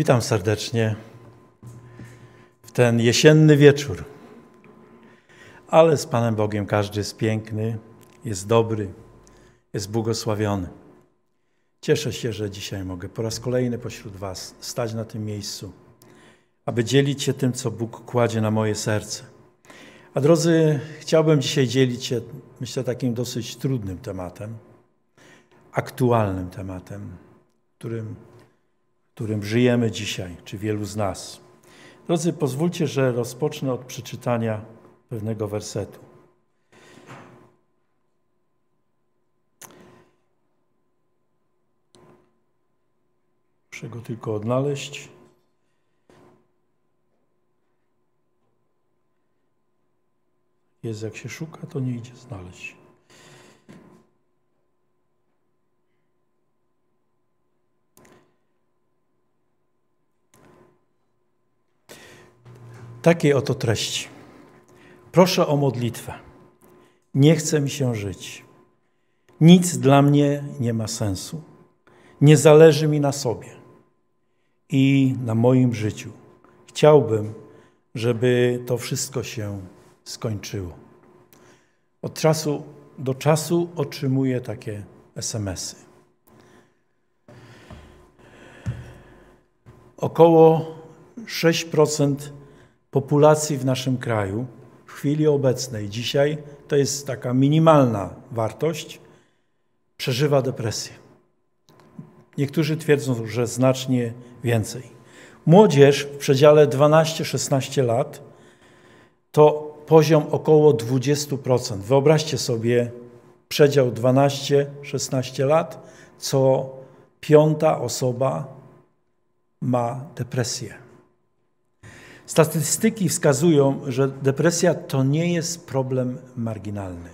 Witam serdecznie w ten jesienny wieczór. Ale z Panem Bogiem każdy jest piękny, jest dobry, jest błogosławiony. Cieszę się, że dzisiaj mogę po raz kolejny pośród Was stać na tym miejscu, aby dzielić się tym, co Bóg kładzie na moje serce. A drodzy, chciałbym dzisiaj dzielić się, myślę, takim dosyć trudnym tematem, aktualnym tematem, którym którym żyjemy dzisiaj, czy wielu z nas. Drodzy, pozwólcie, że rozpocznę od przeczytania pewnego wersetu. Muszę go tylko odnaleźć. Jest, jak się szuka, to nie idzie znaleźć. Takiej oto treści. Proszę o modlitwę. Nie chcę mi się żyć. Nic dla mnie nie ma sensu. Nie zależy mi na sobie i na moim życiu. Chciałbym, żeby to wszystko się skończyło. Od czasu do czasu otrzymuję takie SMSy. Około 6% populacji w naszym kraju w chwili obecnej, dzisiaj, to jest taka minimalna wartość, przeżywa depresję. Niektórzy twierdzą, że znacznie więcej. Młodzież w przedziale 12-16 lat to poziom około 20%. Wyobraźcie sobie przedział 12-16 lat, co piąta osoba ma depresję. Statystyki wskazują, że depresja to nie jest problem marginalny.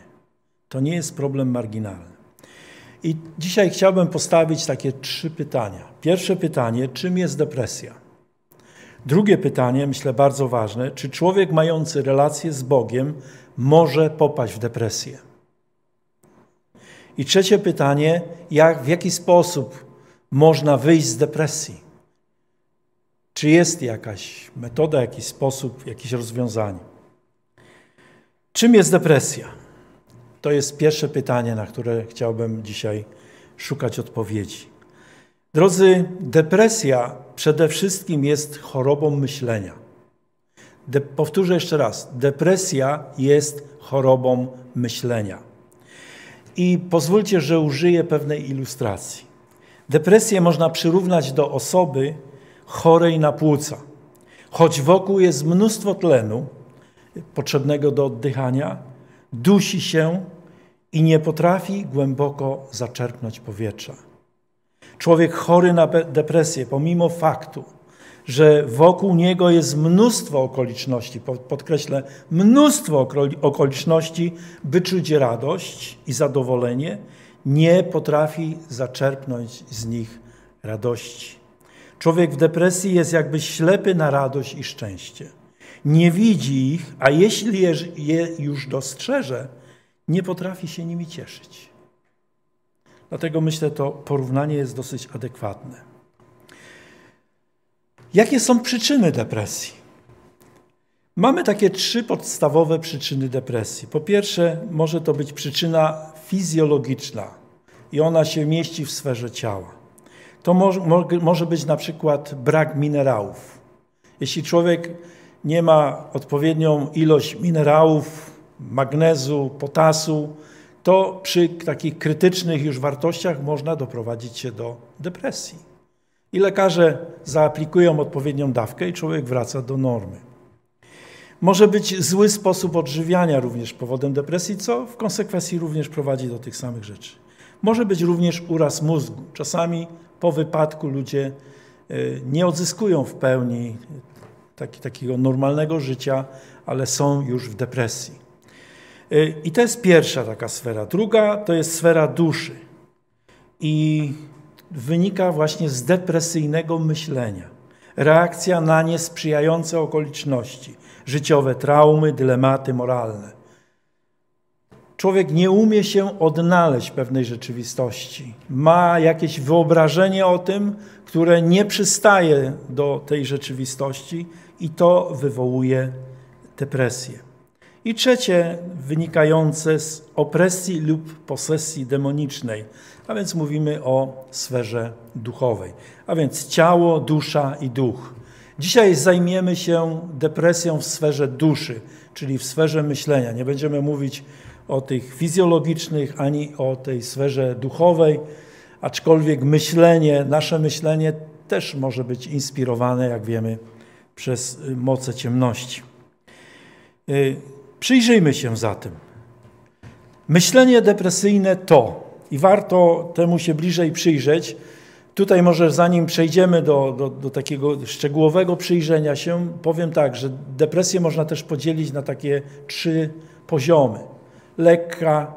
To nie jest problem marginalny. I dzisiaj chciałbym postawić takie trzy pytania. Pierwsze pytanie, czym jest depresja? Drugie pytanie, myślę bardzo ważne, czy człowiek mający relacje z Bogiem może popaść w depresję? I trzecie pytanie, jak, w jaki sposób można wyjść z depresji? Czy jest jakaś metoda, jakiś sposób, jakieś rozwiązanie? Czym jest depresja? To jest pierwsze pytanie, na które chciałbym dzisiaj szukać odpowiedzi. Drodzy, depresja przede wszystkim jest chorobą myślenia. De powtórzę jeszcze raz: depresja jest chorobą myślenia. I pozwólcie, że użyję pewnej ilustracji. Depresję można przyrównać do osoby, chorej na płuca. Choć wokół jest mnóstwo tlenu potrzebnego do oddychania, dusi się i nie potrafi głęboko zaczerpnąć powietrza. Człowiek chory na depresję, pomimo faktu, że wokół niego jest mnóstwo okoliczności, podkreślę, mnóstwo okoliczności, by czuć radość i zadowolenie, nie potrafi zaczerpnąć z nich radości. Człowiek w depresji jest jakby ślepy na radość i szczęście. Nie widzi ich, a jeśli je już dostrzeże, nie potrafi się nimi cieszyć. Dlatego myślę, to porównanie jest dosyć adekwatne. Jakie są przyczyny depresji? Mamy takie trzy podstawowe przyczyny depresji. Po pierwsze, może to być przyczyna fizjologiczna i ona się mieści w sferze ciała. To może, może być na przykład brak minerałów. Jeśli człowiek nie ma odpowiednią ilość minerałów, magnezu, potasu, to przy takich krytycznych już wartościach można doprowadzić się do depresji. I lekarze zaaplikują odpowiednią dawkę i człowiek wraca do normy. Może być zły sposób odżywiania również powodem depresji, co w konsekwencji również prowadzi do tych samych rzeczy. Może być również uraz mózgu. Czasami po wypadku ludzie e, nie odzyskują w pełni taki, takiego normalnego życia, ale są już w depresji. E, I to jest pierwsza taka sfera. Druga to jest sfera duszy. I wynika właśnie z depresyjnego myślenia. Reakcja na niesprzyjające okoliczności, życiowe traumy, dylematy moralne człowiek nie umie się odnaleźć pewnej rzeczywistości. Ma jakieś wyobrażenie o tym, które nie przystaje do tej rzeczywistości i to wywołuje depresję. I trzecie, wynikające z opresji lub posesji demonicznej, a więc mówimy o sferze duchowej, a więc ciało, dusza i duch. Dzisiaj zajmiemy się depresją w sferze duszy, czyli w sferze myślenia. Nie będziemy mówić o tych fizjologicznych, ani o tej sferze duchowej, aczkolwiek myślenie, nasze myślenie też może być inspirowane, jak wiemy, przez y, moce ciemności. Y, przyjrzyjmy się zatem. Myślenie depresyjne to, i warto temu się bliżej przyjrzeć, Tutaj może zanim przejdziemy do, do, do, takiego szczegółowego przyjrzenia się, powiem tak, że depresję można też podzielić na takie trzy poziomy lekka,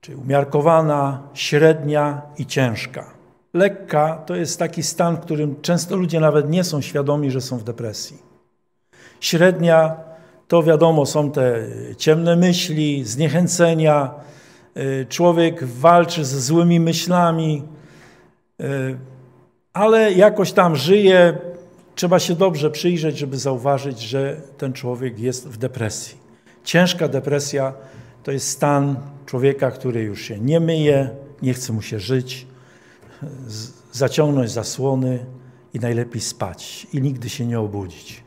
czy umiarkowana, średnia i ciężka. Lekka to jest taki stan, w którym często ludzie nawet nie są świadomi, że są w depresji. Średnia to wiadomo, są te ciemne myśli, zniechęcenia. Y, człowiek walczy ze złymi myślami, y, ale jakoś tam żyje. Trzeba się dobrze przyjrzeć, żeby zauważyć, że ten człowiek jest w depresji. Ciężka depresja to jest stan człowieka, który już się nie myje, nie chce mu się żyć, zaciągnąć zasłony i najlepiej spać i nigdy się nie obudzić.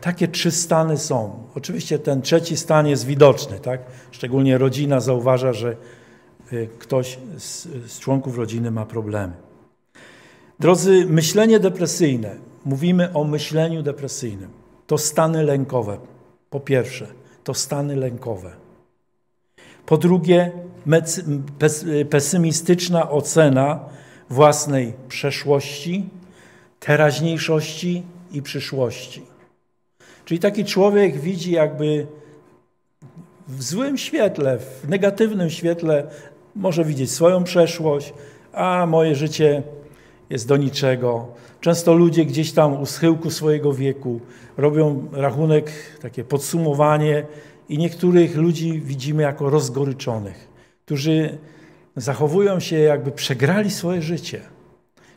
Takie trzy stany są. Oczywiście ten trzeci stan jest widoczny, tak? Szczególnie rodzina zauważa, że y, ktoś z, z członków rodziny ma problemy. Drodzy, myślenie depresyjne. Mówimy o myśleniu depresyjnym. To stany lękowe, po pierwsze to stany lękowe. Po drugie, pesymistyczna ocena własnej przeszłości, teraźniejszości i przyszłości. Czyli taki człowiek widzi jakby w złym świetle, w negatywnym świetle może widzieć swoją przeszłość, a moje życie jest do niczego. Często ludzie gdzieś tam u schyłku swojego wieku robią rachunek, takie podsumowanie i niektórych ludzi widzimy jako rozgoryczonych, którzy zachowują się jakby przegrali swoje życie.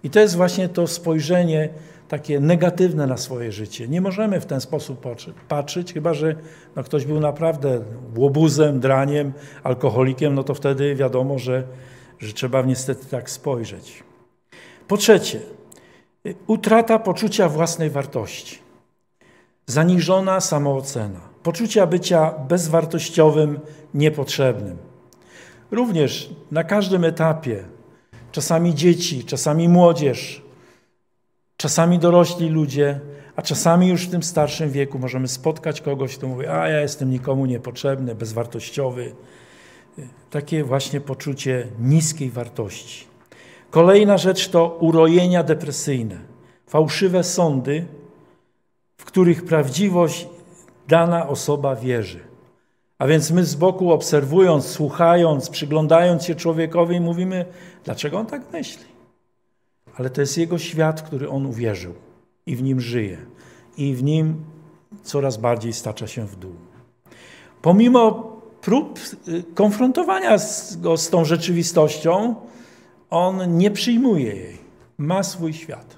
I to jest właśnie to spojrzenie takie negatywne na swoje życie. Nie możemy w ten sposób patrzeć, chyba że no, ktoś był naprawdę łobuzem, draniem, alkoholikiem, no to wtedy wiadomo, że, że trzeba niestety tak spojrzeć. Po trzecie, utrata poczucia własnej wartości, zaniżona samoocena, poczucia bycia bezwartościowym, niepotrzebnym. Również na każdym etapie, czasami dzieci, czasami młodzież, czasami dorośli ludzie, a czasami już w tym starszym wieku możemy spotkać kogoś, kto mówi: A ja jestem nikomu niepotrzebny, bezwartościowy. Takie właśnie poczucie niskiej wartości. Kolejna rzecz to urojenia depresyjne, fałszywe sądy, w których prawdziwość dana osoba wierzy. A więc my z boku obserwując, słuchając, przyglądając się człowiekowi, mówimy, dlaczego on tak myśli? Ale to jest jego świat, który on uwierzył i w nim żyje. I w nim coraz bardziej stacza się w dół. Pomimo prób y, konfrontowania go z tą rzeczywistością, on nie przyjmuje jej, ma swój świat.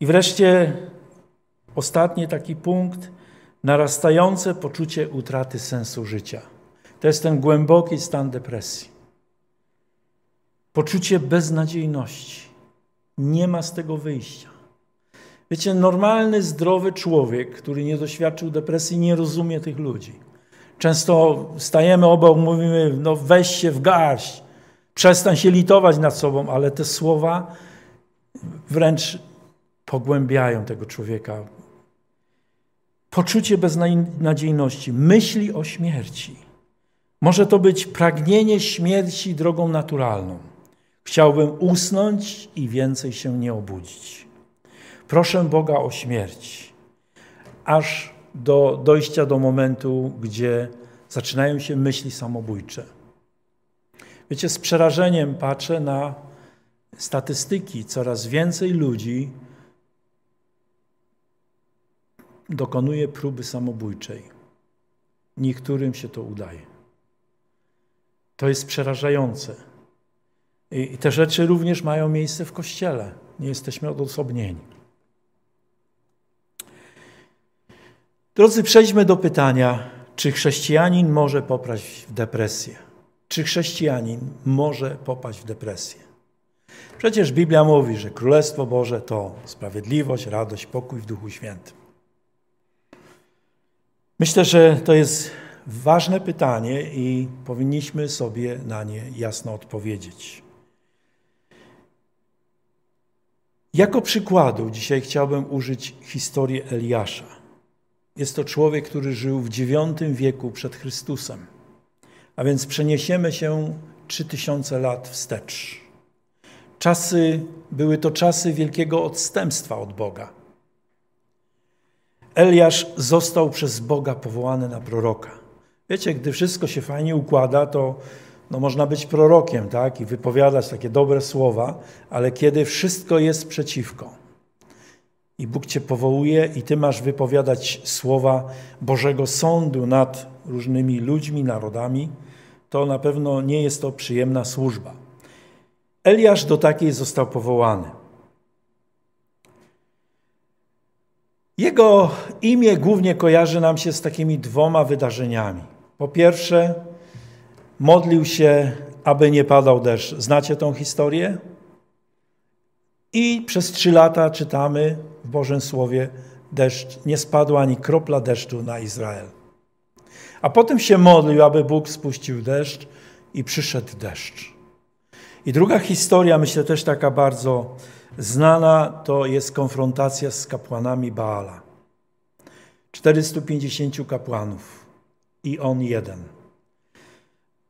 I wreszcie ostatni taki punkt narastające poczucie utraty sensu życia. To jest ten głęboki stan depresji. Poczucie beznadziejności. Nie ma z tego wyjścia. Wiecie, normalny, zdrowy człowiek, który nie doświadczył depresji, nie rozumie tych ludzi. Często stajemy obok, mówimy, no weź się w garść, Przestań się litować nad sobą, ale te słowa wręcz pogłębiają tego człowieka. Poczucie beznadziejności, myśli o śmierci. Może to być pragnienie śmierci drogą naturalną. Chciałbym usnąć i więcej się nie obudzić. Proszę Boga o śmierć, aż do dojścia do momentu, gdzie zaczynają się myśli samobójcze. Wiecie, z przerażeniem patrzę na statystyki. Coraz więcej ludzi dokonuje próby samobójczej. Niektórym się to udaje. To jest przerażające. I te rzeczy również mają miejsce w kościele. Nie jesteśmy odosobnieni. Drodzy, przejdźmy do pytania, czy chrześcijanin może poprać w depresję czy chrześcijanin może popaść w depresję. Przecież Biblia mówi, że Królestwo Boże to sprawiedliwość, radość, pokój w Duchu Świętym. Myślę, że to jest ważne pytanie i powinniśmy sobie na nie jasno odpowiedzieć. Jako przykładu dzisiaj chciałbym użyć historii Eliasza. Jest to człowiek, który żył w IX wieku przed Chrystusem. A więc przeniesiemy się 3000 lat wstecz. Czasy, były to czasy wielkiego odstępstwa od Boga. Eliasz został przez Boga powołany na proroka. Wiecie, gdy wszystko się fajnie układa, to no, można być prorokiem tak? i wypowiadać takie dobre słowa, ale kiedy wszystko jest przeciwko i Bóg cię powołuje i ty masz wypowiadać słowa Bożego Sądu nad różnymi ludźmi, narodami, to na pewno nie jest to przyjemna służba. Eliasz do takiej został powołany. Jego imię głównie kojarzy nam się z takimi dwoma wydarzeniami. Po pierwsze, modlił się, aby nie padał deszcz. Znacie tą historię? I przez trzy lata czytamy w Bożym Słowie, deszcz, nie spadła ani kropla deszczu na Izrael. A potem się modlił, aby Bóg spuścił deszcz i przyszedł deszcz. I druga historia, myślę też taka bardzo znana, to jest konfrontacja z kapłanami Baala. 450 kapłanów i on jeden.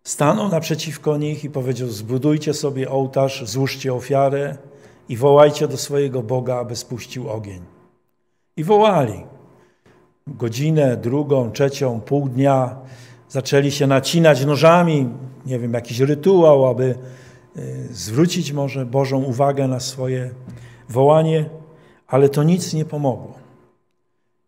Stanął naprzeciwko nich i powiedział: Zbudujcie sobie ołtarz, złóżcie ofiarę i wołajcie do swojego Boga, aby spuścił ogień. I wołali godzinę, drugą, trzecią, pół dnia zaczęli się nacinać nożami, nie wiem, jakiś rytuał, aby y, zwrócić może Bożą uwagę na swoje wołanie, ale to nic nie pomogło.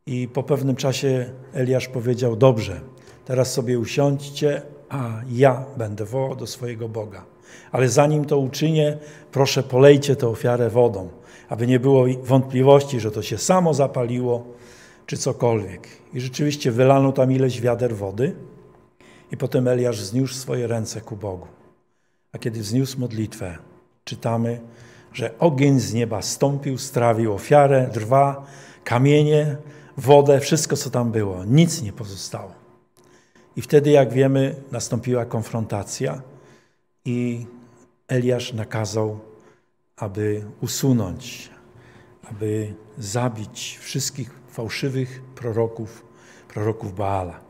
I po pewnym czasie Eliasz powiedział: Dobrze, teraz sobie usiądźcie, a ja będę wołał do swojego Boga. Ale zanim to uczynię, proszę polejcie tę ofiarę wodą, aby nie było wątpliwości, że to się samo zapaliło, czy cokolwiek. I rzeczywiście wylano tam ileś wiader wody i potem Eliasz zniósł swoje ręce ku Bogu. A kiedy wzniósł modlitwę, czytamy, że ogień z nieba stąpił, strawił ofiarę, drwa, kamienie, wodę, wszystko co tam było. Nic nie pozostało. I wtedy, jak wiemy, nastąpiła konfrontacja i Eliasz nakazał, aby usunąć, aby zabić wszystkich fałszywych proroków, proroków Baala.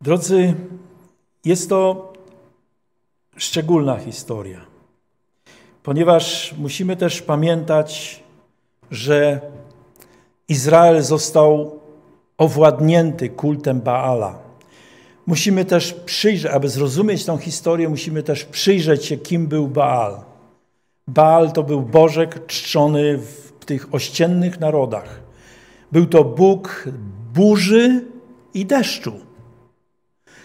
Drodzy, jest to szczególna historia, ponieważ musimy też pamiętać, że Izrael został owładnięty kultem Baala. Musimy też przyjrzeć, aby zrozumieć tą historię, musimy też przyjrzeć się, kim był Baal. Baal to był Bożek czczony w tych ościennych narodach. Był to Bóg burzy i deszczu.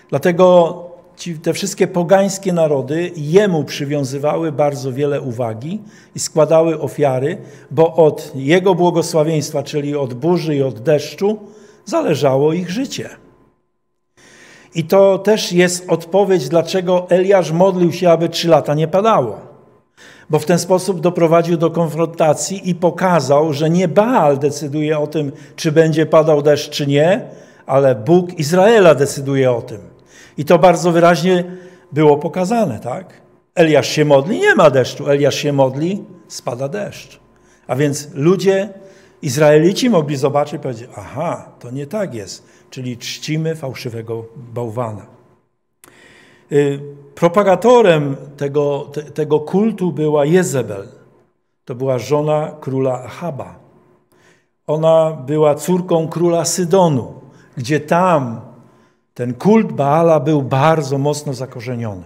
Dlatego ci, te wszystkie pogańskie narody jemu przywiązywały bardzo wiele uwagi i składały ofiary, bo od jego błogosławieństwa, czyli od burzy i od deszczu, zależało ich życie. I to też jest odpowiedź, dlaczego Eliasz modlił się, aby trzy lata nie padało bo w ten sposób doprowadził do konfrontacji i pokazał, że nie Baal decyduje o tym, czy będzie padał deszcz, czy nie, ale Bóg Izraela decyduje o tym. I to bardzo wyraźnie było pokazane, tak? Eliasz się modli, nie ma deszczu. Eliasz się modli, spada deszcz. A więc ludzie, Izraelici mogli zobaczyć i powiedzieć, aha, to nie tak jest, czyli czcimy fałszywego bałwana. Y, propagatorem tego, te, tego kultu była Jezebel. To była żona króla Ahaba. Ona była córką króla Sydonu, gdzie tam ten kult Baala był bardzo mocno zakorzeniony.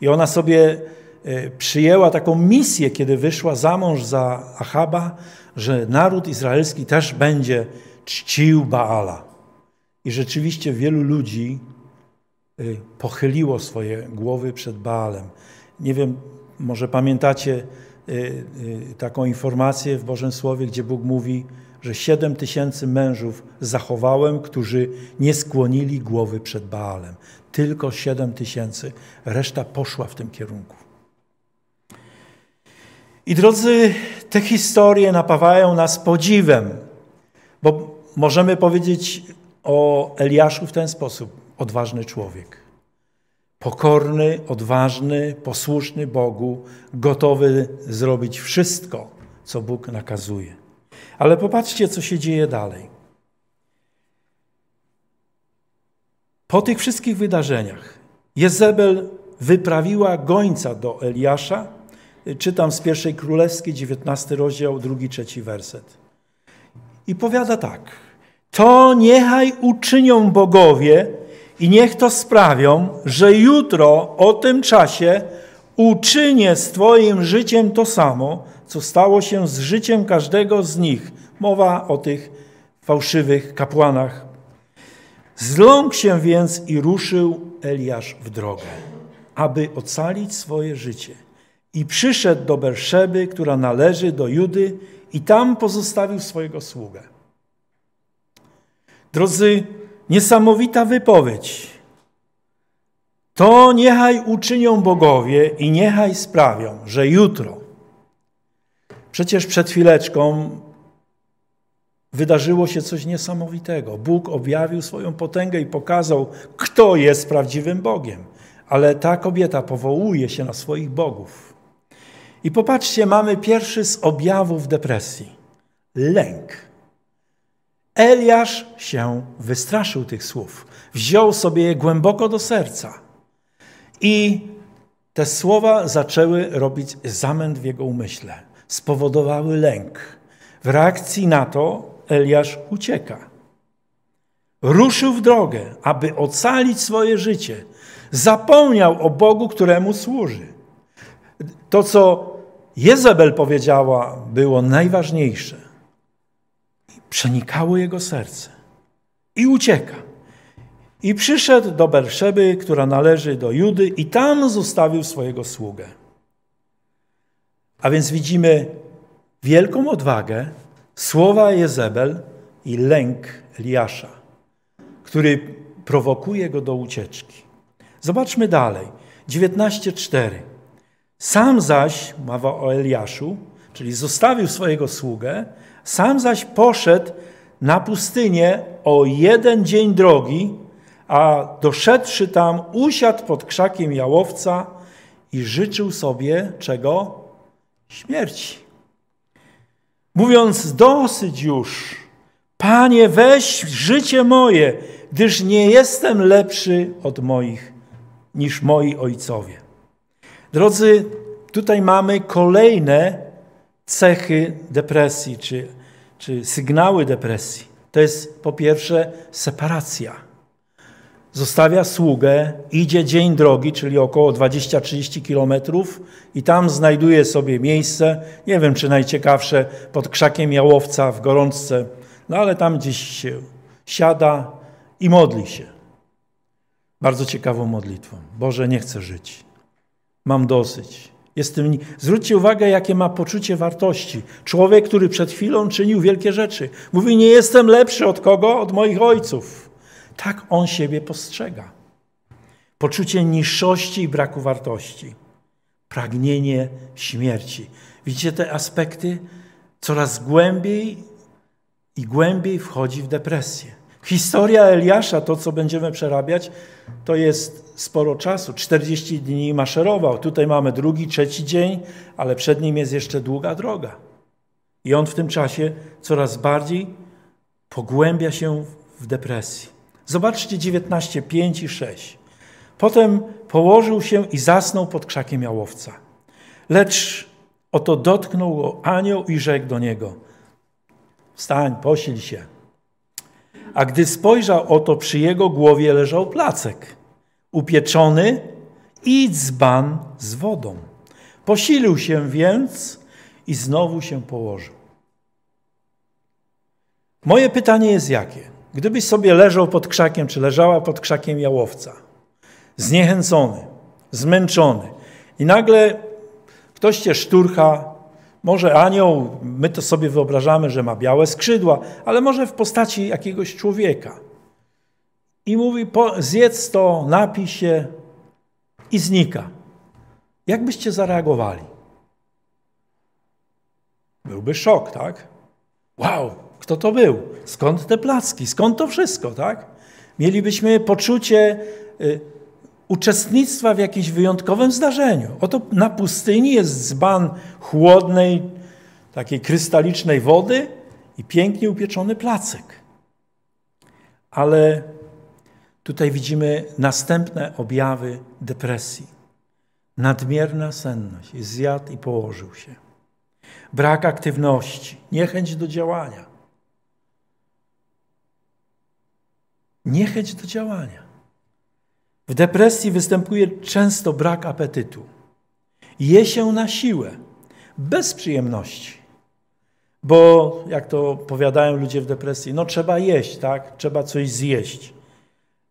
I ona sobie y, przyjęła taką misję, kiedy wyszła za mąż za Ahaba, że naród izraelski też będzie czcił Baala. I rzeczywiście wielu ludzi Y, pochyliło swoje głowy przed Baalem. Nie wiem, może pamiętacie y, y, taką informację w Bożym Słowie, gdzie Bóg mówi, że siedem tysięcy mężów zachowałem, którzy nie skłonili głowy przed Baalem. Tylko siedem tysięcy, reszta poszła w tym kierunku. I drodzy, te historie napawają nas podziwem, bo możemy powiedzieć o Eliaszu w ten sposób odważny człowiek. Pokorny, odważny, posłuszny Bogu, gotowy zrobić wszystko, co Bóg nakazuje. Ale popatrzcie, co się dzieje dalej. Po tych wszystkich wydarzeniach Jezebel wyprawiła gońca do Eliasza. Czytam z pierwszej królewskiej, 19 rozdział, drugi, trzeci werset. I powiada tak: To niechaj uczynią bogowie, i niech to sprawią, że jutro o tym czasie uczynię swoim życiem to samo, co stało się z życiem każdego z nich. Mowa o tych fałszywych kapłanach. Zląkł się więc i ruszył Eliasz w drogę, aby ocalić swoje życie. I przyszedł do Berszeby, która należy do Judy, i tam pozostawił swojego sługę. Drodzy Niesamowita wypowiedź. To niechaj uczynią bogowie i niechaj sprawią, że jutro. Przecież przed chwileczką wydarzyło się coś niesamowitego. Bóg objawił swoją potęgę i pokazał, kto jest prawdziwym Bogiem. Ale ta kobieta powołuje się na swoich bogów. I popatrzcie, mamy pierwszy z objawów depresji lęk. Eliasz się wystraszył tych słów. Wziął sobie je głęboko do serca. I te słowa zaczęły robić zamęt w jego umyśle. Spowodowały lęk. W reakcji na to Eliasz ucieka. Ruszył w drogę, aby ocalić swoje życie. Zapomniał o Bogu, któremu służy. To, co Jezebel powiedziała, było najważniejsze przenikało jego serce. I ucieka. I przyszedł do Berszeby, która należy do Judy, i tam zostawił swojego sługę. A więc widzimy wielką odwagę słowa Jezebel i lęk Eliasza, który prowokuje go do ucieczki. Zobaczmy dalej. 19:4. Sam zaś, mowa o Eliaszu, czyli zostawił swojego sługę, sam zaś poszedł na pustynię o jeden dzień drogi, a doszedłszy tam, usiadł pod krzakiem jałowca i życzył sobie czego? Śmierci. Mówiąc dosyć już, Panie, weź życie moje, gdyż nie jestem lepszy od moich niż moi ojcowie. Drodzy, tutaj mamy kolejne cechy depresji czy czy sygnały depresji. To jest po pierwsze separacja. Zostawia sługę, idzie dzień drogi, czyli około 20-30 kilometrów, i tam znajduje sobie miejsce. Nie wiem, czy najciekawsze pod krzakiem jałowca w gorączce, no ale tam gdzieś się siada i modli się. Bardzo ciekawą modlitwą. Boże, nie chcę żyć. Mam dosyć. Jest Zwróćcie uwagę, jakie ma poczucie wartości. Człowiek, który przed chwilą czynił wielkie rzeczy. Mówi, nie jestem lepszy od kogo? Od moich ojców. Tak on siebie postrzega. Poczucie niższości i braku wartości. Pragnienie śmierci. Widzicie te aspekty? Coraz głębiej i głębiej wchodzi w depresję. Historia Eliasza, to co będziemy przerabiać, to jest sporo czasu. 40 dni maszerował. Tutaj mamy drugi, trzeci dzień, ale przed nim jest jeszcze długa droga. I on w tym czasie coraz bardziej pogłębia się w depresji. Zobaczcie 19, 5 i 6. Potem położył się i zasnął pod krzakiem jałowca. Lecz oto dotknął go anioł i rzekł do niego: Wstań, posil się. A gdy spojrzał oto, przy jego głowie leżał placek upieczony i dzban z wodą. Posilił się więc i znowu się położył. Moje pytanie jest jakie? Gdybyś sobie leżał pod krzakiem, czy leżała pod krzakiem jałowca, zniechęcony, zmęczony i nagle ktoś cię szturcha, może anioł, my to sobie wyobrażamy, że ma białe skrzydła, ale może w postaci jakiegoś człowieka – i mówi: po, zjedz to, napij się i znika. Jak byście zareagowali? Byłby szok, tak? Wow, kto to był? Skąd te placki? Skąd to wszystko, tak? Mielibyśmy poczucie y, uczestnictwa w jakimś wyjątkowym zdarzeniu. Oto na pustyni jest dzban chłodnej, takiej krystalicznej wody i pięknie upieczony placek. Ale Tutaj widzimy następne objawy depresji. Nadmierna senność, zjadł i położył się. Brak aktywności, niechęć do działania. Niechęć do działania. W depresji występuje często brak apetytu. Je się na siłę, bez przyjemności. Bo, jak to powiadają ludzie w depresji, no trzeba jeść, tak? Trzeba coś zjeść.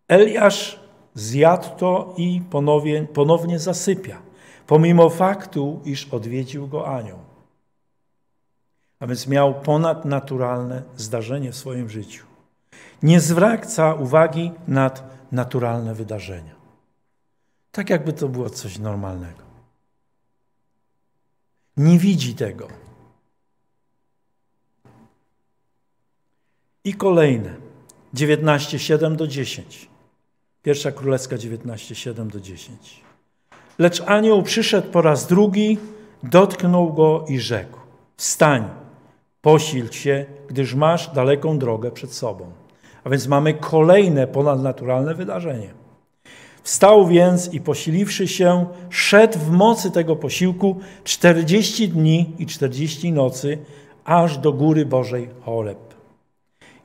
Eliasz zjadł to i ponownie, ponownie zasypia, pomimo faktu, iż odwiedził go anioł. A więc miał ponadnaturalne zdarzenie w swoim życiu. Nie zwraca uwagi nad naturalne wydarzenia. Tak jakby to było coś normalnego. Nie widzi tego. I kolejne, 19:7 do 10. Pierwsza Królewska 19, 7 do 10. Lecz anioł przyszedł po raz drugi, dotknął go i rzekł: Wstań, posil się, gdyż masz daleką drogę przed sobą. A więc mamy kolejne ponadnaturalne wydarzenie. Wstał więc i posiliwszy się, szedł w mocy tego posiłku 40 dni i 40 nocy, aż do góry Bożej Choreb.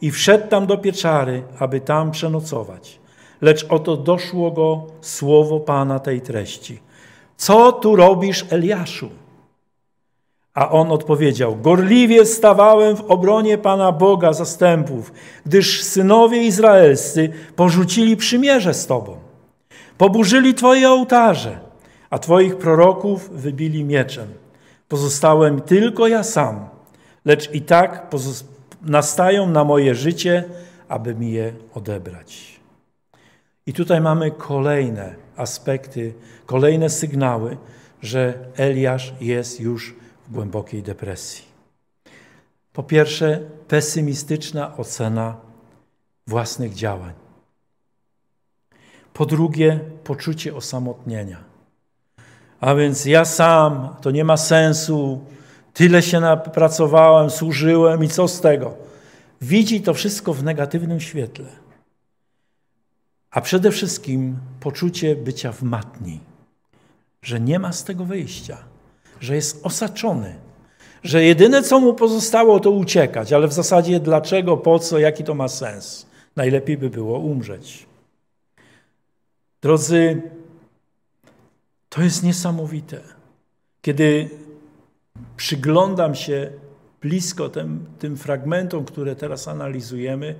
I wszedł tam do pieczary, aby tam przenocować lecz oto doszło go słowo Pana tej treści. Co tu robisz, Eliaszu? A on odpowiedział: Gorliwie stawałem w obronie Pana Boga zastępów, gdyż synowie izraelscy porzucili przymierze z Tobą. Poburzyli Twoje ołtarze, a Twoich proroków wybili mieczem. Pozostałem tylko ja sam, lecz i tak nastają na moje życie, aby mi je odebrać. I tutaj mamy kolejne aspekty, kolejne sygnały, że Eliasz jest już w głębokiej depresji. Po pierwsze, pesymistyczna ocena własnych działań. Po drugie, poczucie osamotnienia. A więc ja sam, to nie ma sensu, tyle się napracowałem, służyłem i co z tego? Widzi to wszystko w negatywnym świetle a przede wszystkim poczucie bycia w matni, że nie ma z tego wyjścia, że jest osaczony, że jedyne co mu pozostało to uciekać, ale w zasadzie dlaczego, po co, jaki to ma sens? Najlepiej by było umrzeć. Drodzy, to jest niesamowite. Kiedy przyglądam się blisko tym, tym fragmentom, które teraz analizujemy,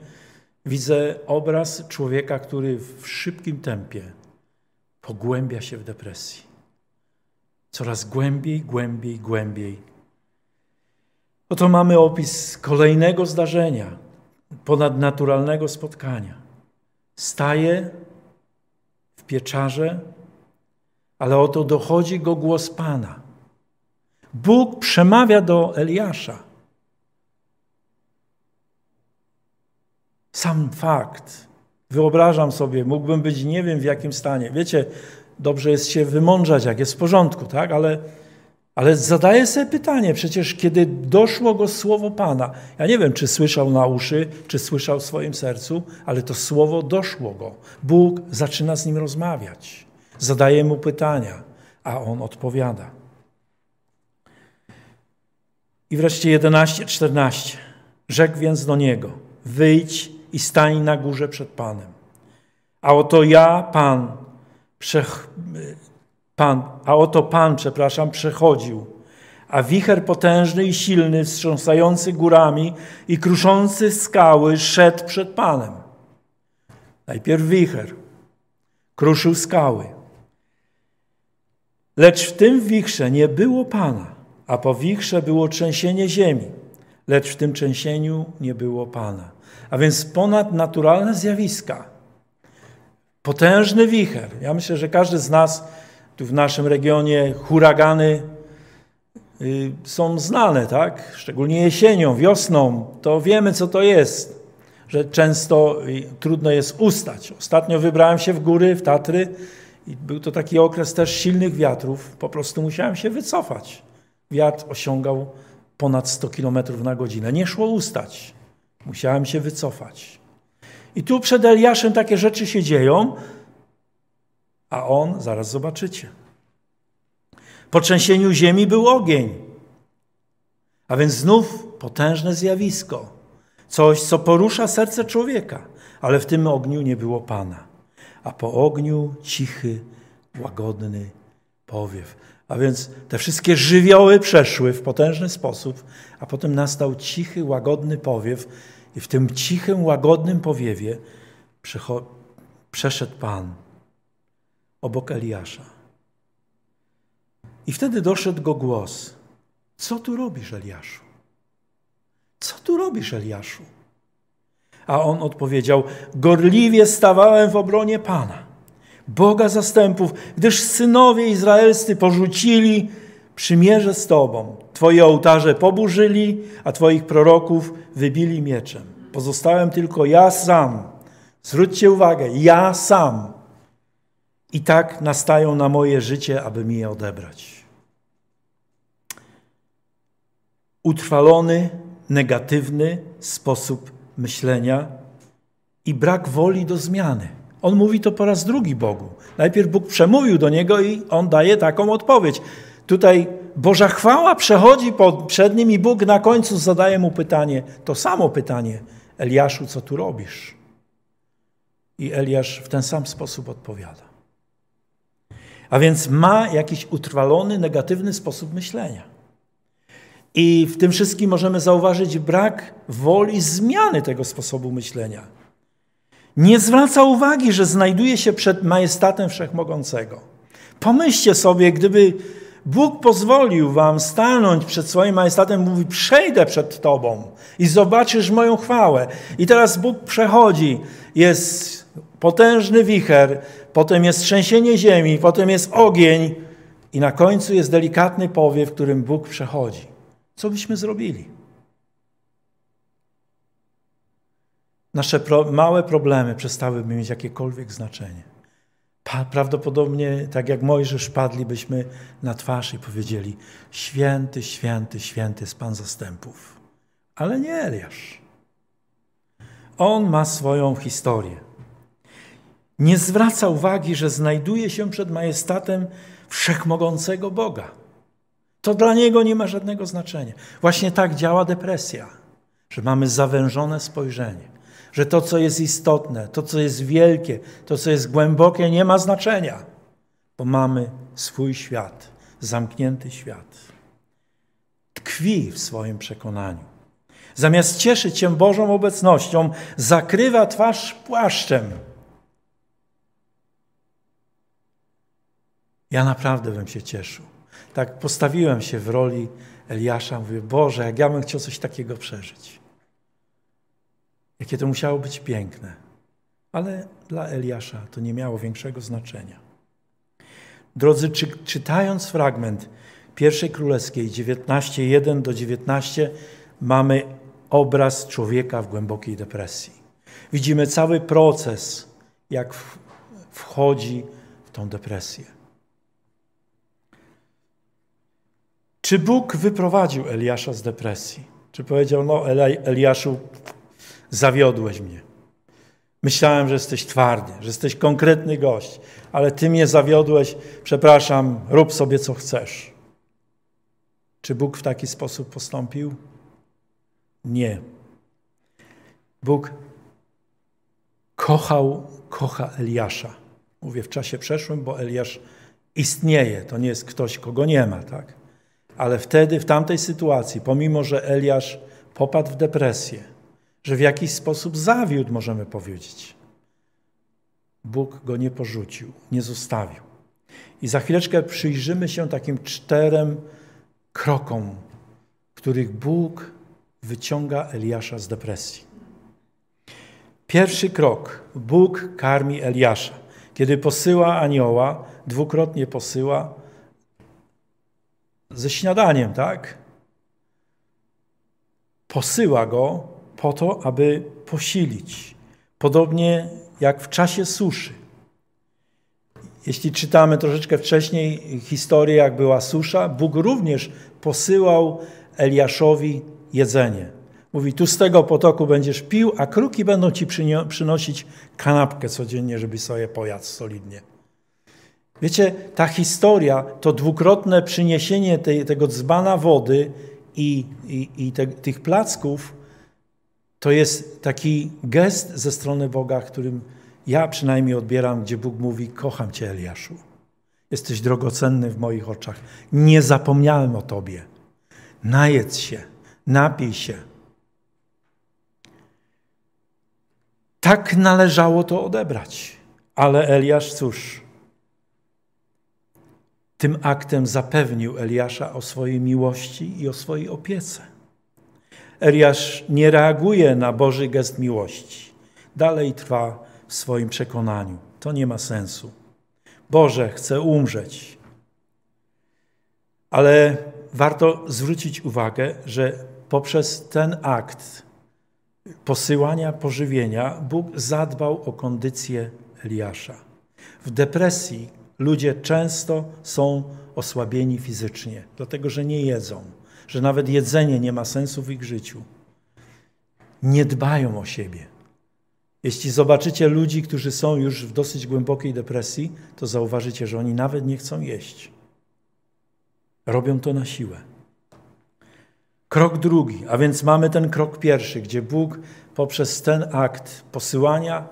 Widzę obraz człowieka, który w szybkim tempie pogłębia się w depresji. Coraz głębiej, głębiej, głębiej. Oto mamy opis kolejnego zdarzenia, ponadnaturalnego spotkania. Staje w pieczarze, ale oto dochodzi go głos Pana. Bóg przemawia do Eliasza. Sam fakt. Wyobrażam sobie, mógłbym być nie wiem w jakim stanie. Wiecie, dobrze jest się wymądrzać, jak jest w porządku, tak? Ale, ale zadaję sobie pytanie, przecież kiedy doszło go słowo Pana, ja nie wiem, czy słyszał na uszy, czy słyszał w swoim sercu, ale to słowo doszło go. Bóg zaczyna z nim rozmawiać, zadaje mu pytania, a on odpowiada. I wreszcie 11, 14. Rzekł więc do niego: Wyjdź i stań na górze przed Panem. A oto ja, Pan, przech... Pan, a oto Pan, przepraszam, przechodził, a wicher potężny i silny, wstrząsający górami i kruszący skały, szedł przed Panem. Najpierw wicher kruszył skały. Lecz w tym wichrze nie było Pana, a po wichrze było trzęsienie ziemi, lecz w tym trzęsieniu nie było Pana a więc ponadnaturalne zjawiska. Potężny wicher. Ja myślę, że każdy z nas tu w naszym regionie huragany y, są znane, tak? Szczególnie jesienią, wiosną, to wiemy, co to jest, że często y, trudno jest ustać. Ostatnio wybrałem się w góry, w Tatry i był to taki okres też silnych wiatrów. Po prostu musiałem się wycofać. Wiatr osiągał ponad 100 km na godzinę. Nie szło ustać. Musiałem się wycofać. I tu przed Eliaszem takie rzeczy się dzieją, a on, zaraz zobaczycie. Po trzęsieniu ziemi był ogień. A więc znów potężne zjawisko. Coś, co porusza serce człowieka. Ale w tym ogniu nie było Pana. A po ogniu cichy, łagodny powiew. A więc te wszystkie żywioły przeszły w potężny sposób, a potem nastał cichy, łagodny powiew, i w tym cichym, łagodnym powiewie przeszedł Pan obok Eliasza. I wtedy doszedł go głos: Co tu robisz, Eliaszu? Co tu robisz, Eliaszu? A on odpowiedział: Gorliwie stawałem w obronie Pana, Boga zastępów, gdyż synowie izraelscy porzucili przymierze z Tobą Twoje ołtarze poburzyli, a Twoich proroków wybili mieczem. Pozostałem tylko ja sam. Zwróćcie uwagę, ja sam. I tak nastają na moje życie, aby mi je odebrać. Utrwalony, negatywny sposób myślenia i brak woli do zmiany. On mówi to po raz drugi Bogu. Najpierw Bóg przemówił do niego i on daje taką odpowiedź. Tutaj Boża chwała przechodzi pod, przed nim i Bóg na końcu zadaje mu pytanie, to samo pytanie, Eliaszu, co tu robisz? I Eliasz w ten sam sposób odpowiada. A więc ma jakiś utrwalony, negatywny sposób myślenia. I w tym wszystkim możemy zauważyć brak woli zmiany tego sposobu myślenia. Nie zwraca uwagi, że znajduje się przed majestatem wszechmogącego. Pomyślcie sobie, gdyby Bóg pozwolił wam stanąć przed swoim majestatem, mówi: Przejdę przed tobą i zobaczysz moją chwałę. I teraz Bóg przechodzi, jest potężny wicher, potem jest trzęsienie ziemi, potem jest ogień, i na końcu jest delikatny powiew, którym Bóg przechodzi. Co byśmy zrobili? Nasze pro małe problemy przestałyby mieć jakiekolwiek znaczenie. Prawdopodobnie, tak jak Mojżesz, padlibyśmy na twarz i powiedzieli: Święty, święty, święty jest Pan zastępów. Ale nie Eliasz. On ma swoją historię. Nie zwraca uwagi, że znajduje się przed majestatem wszechmogącego Boga. To dla niego nie ma żadnego znaczenia. Właśnie tak działa depresja, że mamy zawężone spojrzenie że to, co jest istotne, to, co jest wielkie, to, co jest głębokie, nie ma znaczenia, bo mamy swój świat, zamknięty świat. Tkwi w swoim przekonaniu. Zamiast cieszyć się Bożą obecnością, zakrywa twarz płaszczem. Ja naprawdę bym się cieszył. Tak postawiłem się w roli Eliasza, mówię, Boże, jak ja bym chciał coś takiego przeżyć. Jakie to musiało być piękne. Ale dla Eliasza to nie miało większego znaczenia. Drodzy, czy, czytając fragment pierwszej królewskiej 19:1 do 19 mamy obraz człowieka w głębokiej depresji. Widzimy cały proces, jak wchodzi w tą depresję. Czy Bóg wyprowadził Eliasza z depresji? Czy powiedział, no Eliaszu, zawiodłeś mnie. Myślałem, że jesteś twardy, że jesteś konkretny gość, ale ty mnie zawiodłeś, przepraszam, rób sobie co chcesz. Czy Bóg w taki sposób postąpił? Nie. Bóg kochał, kocha Eliasza. Mówię w czasie przeszłym, bo Eliasz istnieje, to nie jest ktoś, kogo nie ma, tak? Ale wtedy, w tamtej sytuacji, pomimo że Eliasz popadł w depresję, że w jakiś sposób zawiódł, możemy powiedzieć. Bóg go nie porzucił, nie zostawił. I za chwileczkę przyjrzymy się takim czterem krokom, których Bóg wyciąga Eliasza z depresji. Pierwszy krok. Bóg karmi Eliasza. Kiedy posyła anioła, dwukrotnie posyła ze śniadaniem, tak? Posyła go po to, aby posilić, podobnie jak w czasie suszy. Jeśli czytamy troszeczkę wcześniej historię, jak była susza, Bóg również posyłał Eliaszowi jedzenie. Mówi, tu z tego potoku będziesz pił, a kruki będą ci przynosić kanapkę codziennie, żeby sobie pojadł solidnie. Wiecie, ta historia, to dwukrotne przyniesienie tej, tego dzbana wody i, i, i te, tych placków to jest taki gest ze strony Boga, którym ja przynajmniej odbieram, gdzie Bóg mówi: Kocham cię, Eliaszu. Jesteś drogocenny w moich oczach. Nie zapomniałem o tobie. Najedz się, napij się. Tak należało to odebrać. Ale Eliasz, cóż, tym aktem zapewnił Eliasza o swojej miłości i o swojej opiece. Eliasz nie reaguje na Boży gest miłości. Dalej trwa w swoim przekonaniu. To nie ma sensu. Boże, chcę umrzeć. Ale warto zwrócić uwagę, że poprzez ten akt posyłania pożywienia Bóg zadbał o kondycję Eliasza. W depresji ludzie często są osłabieni fizycznie, dlatego że nie jedzą że nawet jedzenie nie ma sensu w ich życiu. Nie dbają o siebie. Jeśli zobaczycie ludzi, którzy są już w dosyć głębokiej depresji, to zauważycie, że oni nawet nie chcą jeść. Robią to na siłę. Krok drugi, a więc mamy ten krok pierwszy, gdzie Bóg poprzez ten akt posyłania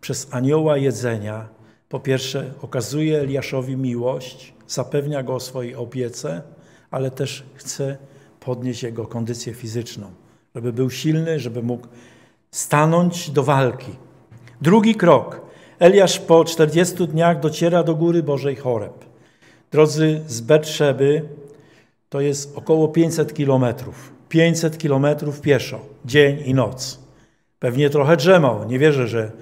przez anioła jedzenia, po pierwsze okazuje Eliaszowi miłość, zapewnia go o swojej opiece, ale też chce podnieść jego kondycję fizyczną, żeby był silny, żeby mógł stanąć do walki. Drugi krok. Eliasz po 40 dniach dociera do góry Bożej Choreb. Drodzy z Betrzeby to jest około 500 kilometrów. 500 kilometrów pieszo, dzień i noc. Pewnie trochę drzemał, nie wierzę, że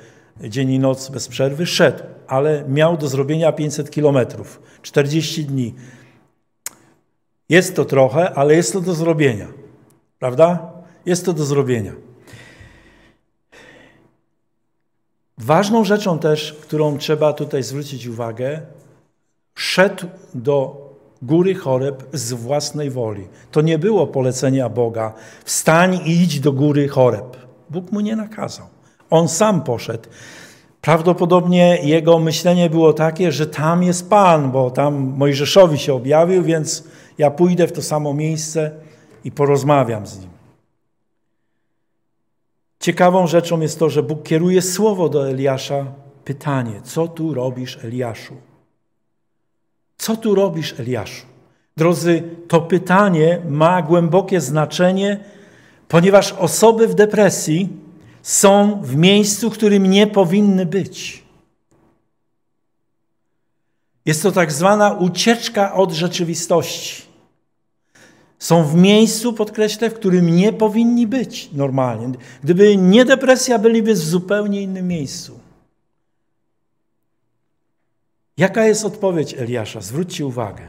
dzień i noc bez przerwy szedł, ale miał do zrobienia 500 kilometrów, 40 dni. Jest to trochę, ale jest to do zrobienia. Prawda? Jest to do zrobienia. Ważną rzeczą też, którą trzeba tutaj zwrócić uwagę, szedł do góry Choreb z własnej woli. To nie było polecenia Boga, wstań i idź do góry Choreb. Bóg mu nie nakazał. On sam poszedł. Prawdopodobnie jego myślenie było takie, że tam jest Pan, bo tam Mojżeszowi się objawił, więc ja pójdę w to samo miejsce i porozmawiam z nim. Ciekawą rzeczą jest to, że Bóg kieruje słowo do Eliasza pytanie: Co tu robisz, Eliaszu? Co tu robisz, Eliaszu? Drodzy, to pytanie ma głębokie znaczenie, ponieważ osoby w depresji są w miejscu, w którym nie powinny być. Jest to tak zwana ucieczka od rzeczywistości. Są w miejscu, podkreślę, w którym nie powinni być normalnie. Gdyby nie depresja, byliby w zupełnie innym miejscu. Jaka jest odpowiedź Eliasza? Zwróćcie uwagę.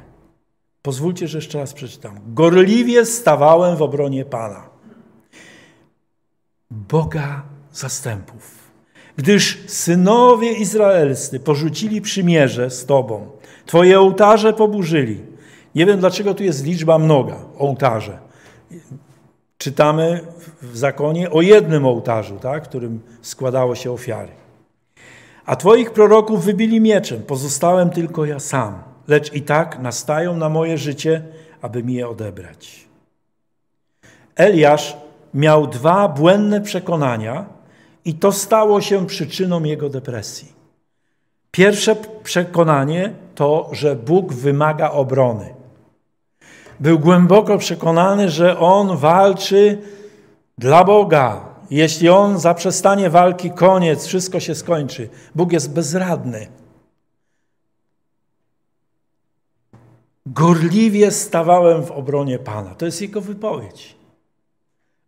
Pozwólcie, że jeszcze raz przeczytam. Gorliwie stawałem w obronie Pana, Boga zastępów, gdyż synowie izraelscy porzucili przymierze z Tobą, Twoje ołtarze poburzyli nie wiem, dlaczego tu jest liczba mnoga, ołtarze. Czytamy w zakonie o jednym ołtarzu, tak, którym składało się ofiary. A Twoich proroków wybili mieczem, pozostałem tylko ja sam, lecz i tak nastają na moje życie, aby mi je odebrać. Eliasz miał dwa błędne przekonania i to stało się przyczyną jego depresji. Pierwsze przekonanie to, że Bóg wymaga obrony był głęboko przekonany, że on walczy dla Boga. Jeśli on zaprzestanie walki, koniec, wszystko się skończy. Bóg jest bezradny. Gorliwie stawałem w obronie Pana. To jest jego wypowiedź.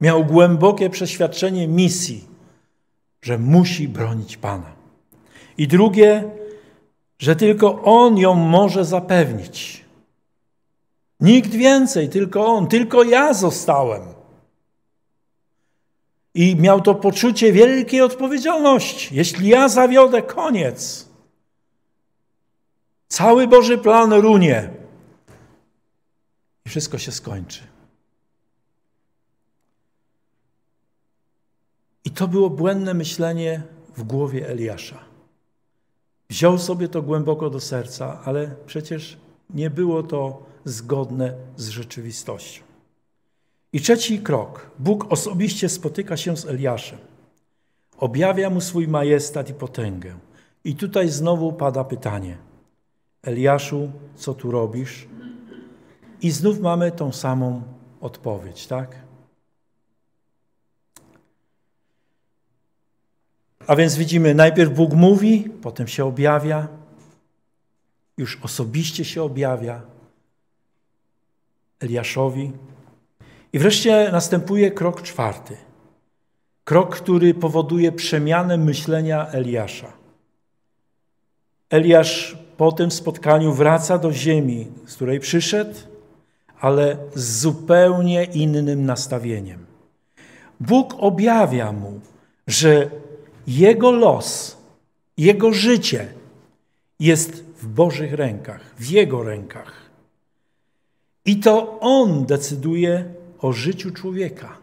Miał głębokie przeświadczenie misji, że musi bronić Pana. I drugie, że tylko on ją może zapewnić. Nikt więcej, tylko on, tylko ja zostałem. I miał to poczucie wielkiej odpowiedzialności. Jeśli ja zawiodę, koniec. Cały Boży plan runie. I wszystko się skończy. I to było błędne myślenie w głowie Eliasza. Wziął sobie to głęboko do serca, ale przecież nie było to zgodne z rzeczywistością. I trzeci krok. Bóg osobiście spotyka się z Eliaszem. Objawia mu swój majestat i potęgę. I tutaj znowu pada pytanie: Eliaszu, co tu robisz? I znów mamy tą samą odpowiedź, tak? A więc widzimy, najpierw Bóg mówi, potem się objawia, już osobiście się objawia, Eliaszowi. I wreszcie następuje krok czwarty. Krok, który powoduje przemianę myślenia Eliasza. Eliasz po tym spotkaniu wraca do ziemi, z której przyszedł, ale z zupełnie innym nastawieniem. Bóg objawia mu, że jego los, jego życie jest w Bożych rękach, w jego rękach. I to on decyduje o życiu człowieka.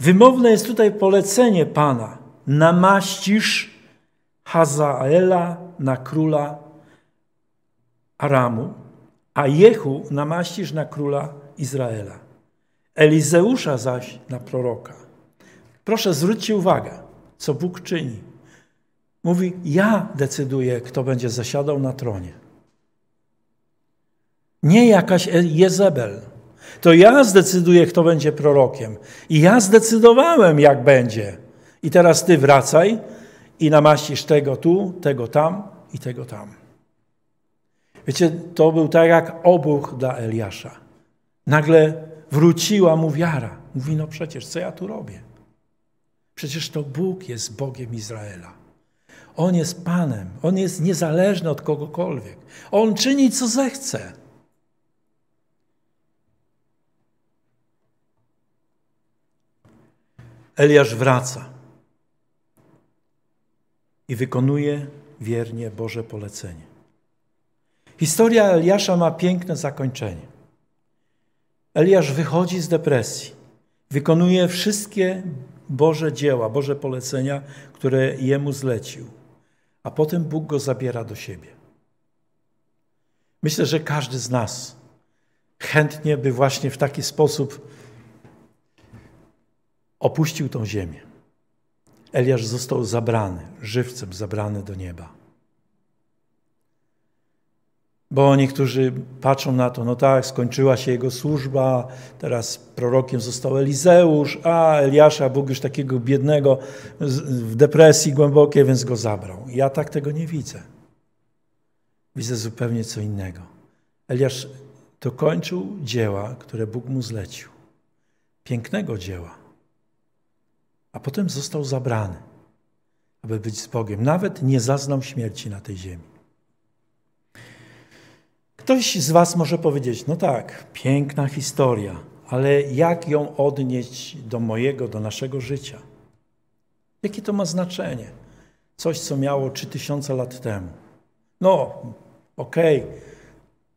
Wymowne jest tutaj polecenie Pana. Namaścisz Hazaela na króla Aramu, a Jehu namaścisz na króla Izraela. Elizeusza zaś na proroka. Proszę zwróćcie uwagę, co Bóg czyni. Mówi, ja decyduję, kto będzie zasiadał na tronie. Nie jakaś Jezebel. To ja zdecyduję, kto będzie prorokiem. I ja zdecydowałem, jak będzie. I teraz ty wracaj i namaścisz tego tu, tego tam i tego tam. Wiecie, to był tak jak obuch dla Eliasza. Nagle wróciła mu wiara. Mówi, no przecież co ja tu robię? Przecież to Bóg jest Bogiem Izraela. On jest Panem, On jest niezależny od kogokolwiek. On czyni, co zechce. Eliasz wraca i wykonuje wiernie Boże polecenie. Historia Eliasza ma piękne zakończenie. Eliasz wychodzi z depresji, wykonuje wszystkie Boże dzieła, Boże polecenia, które jemu zlecił, a potem Bóg go zabiera do siebie. Myślę, że każdy z nas chętnie by właśnie w taki sposób opuścił tą ziemię. Eliasz został zabrany, żywcem zabrany do nieba. Bo niektórzy patrzą na to, no tak, skończyła się jego służba, teraz prorokiem został Elizeusz, a Eliasza Bóg już takiego biednego, w depresji głębokiej, więc go zabrał. Ja tak tego nie widzę. Widzę zupełnie co innego. Eliasz dokończył dzieła, które Bóg mu zlecił. Pięknego dzieła a potem został zabrany, aby być z Bogiem. Nawet nie zaznał śmierci na tej ziemi. Ktoś z Was może powiedzieć: No tak, piękna historia, ale jak ją odnieść do mojego, do naszego życia? Jakie to ma znaczenie? Coś, co miało 3000 lat temu. No, okej, okay,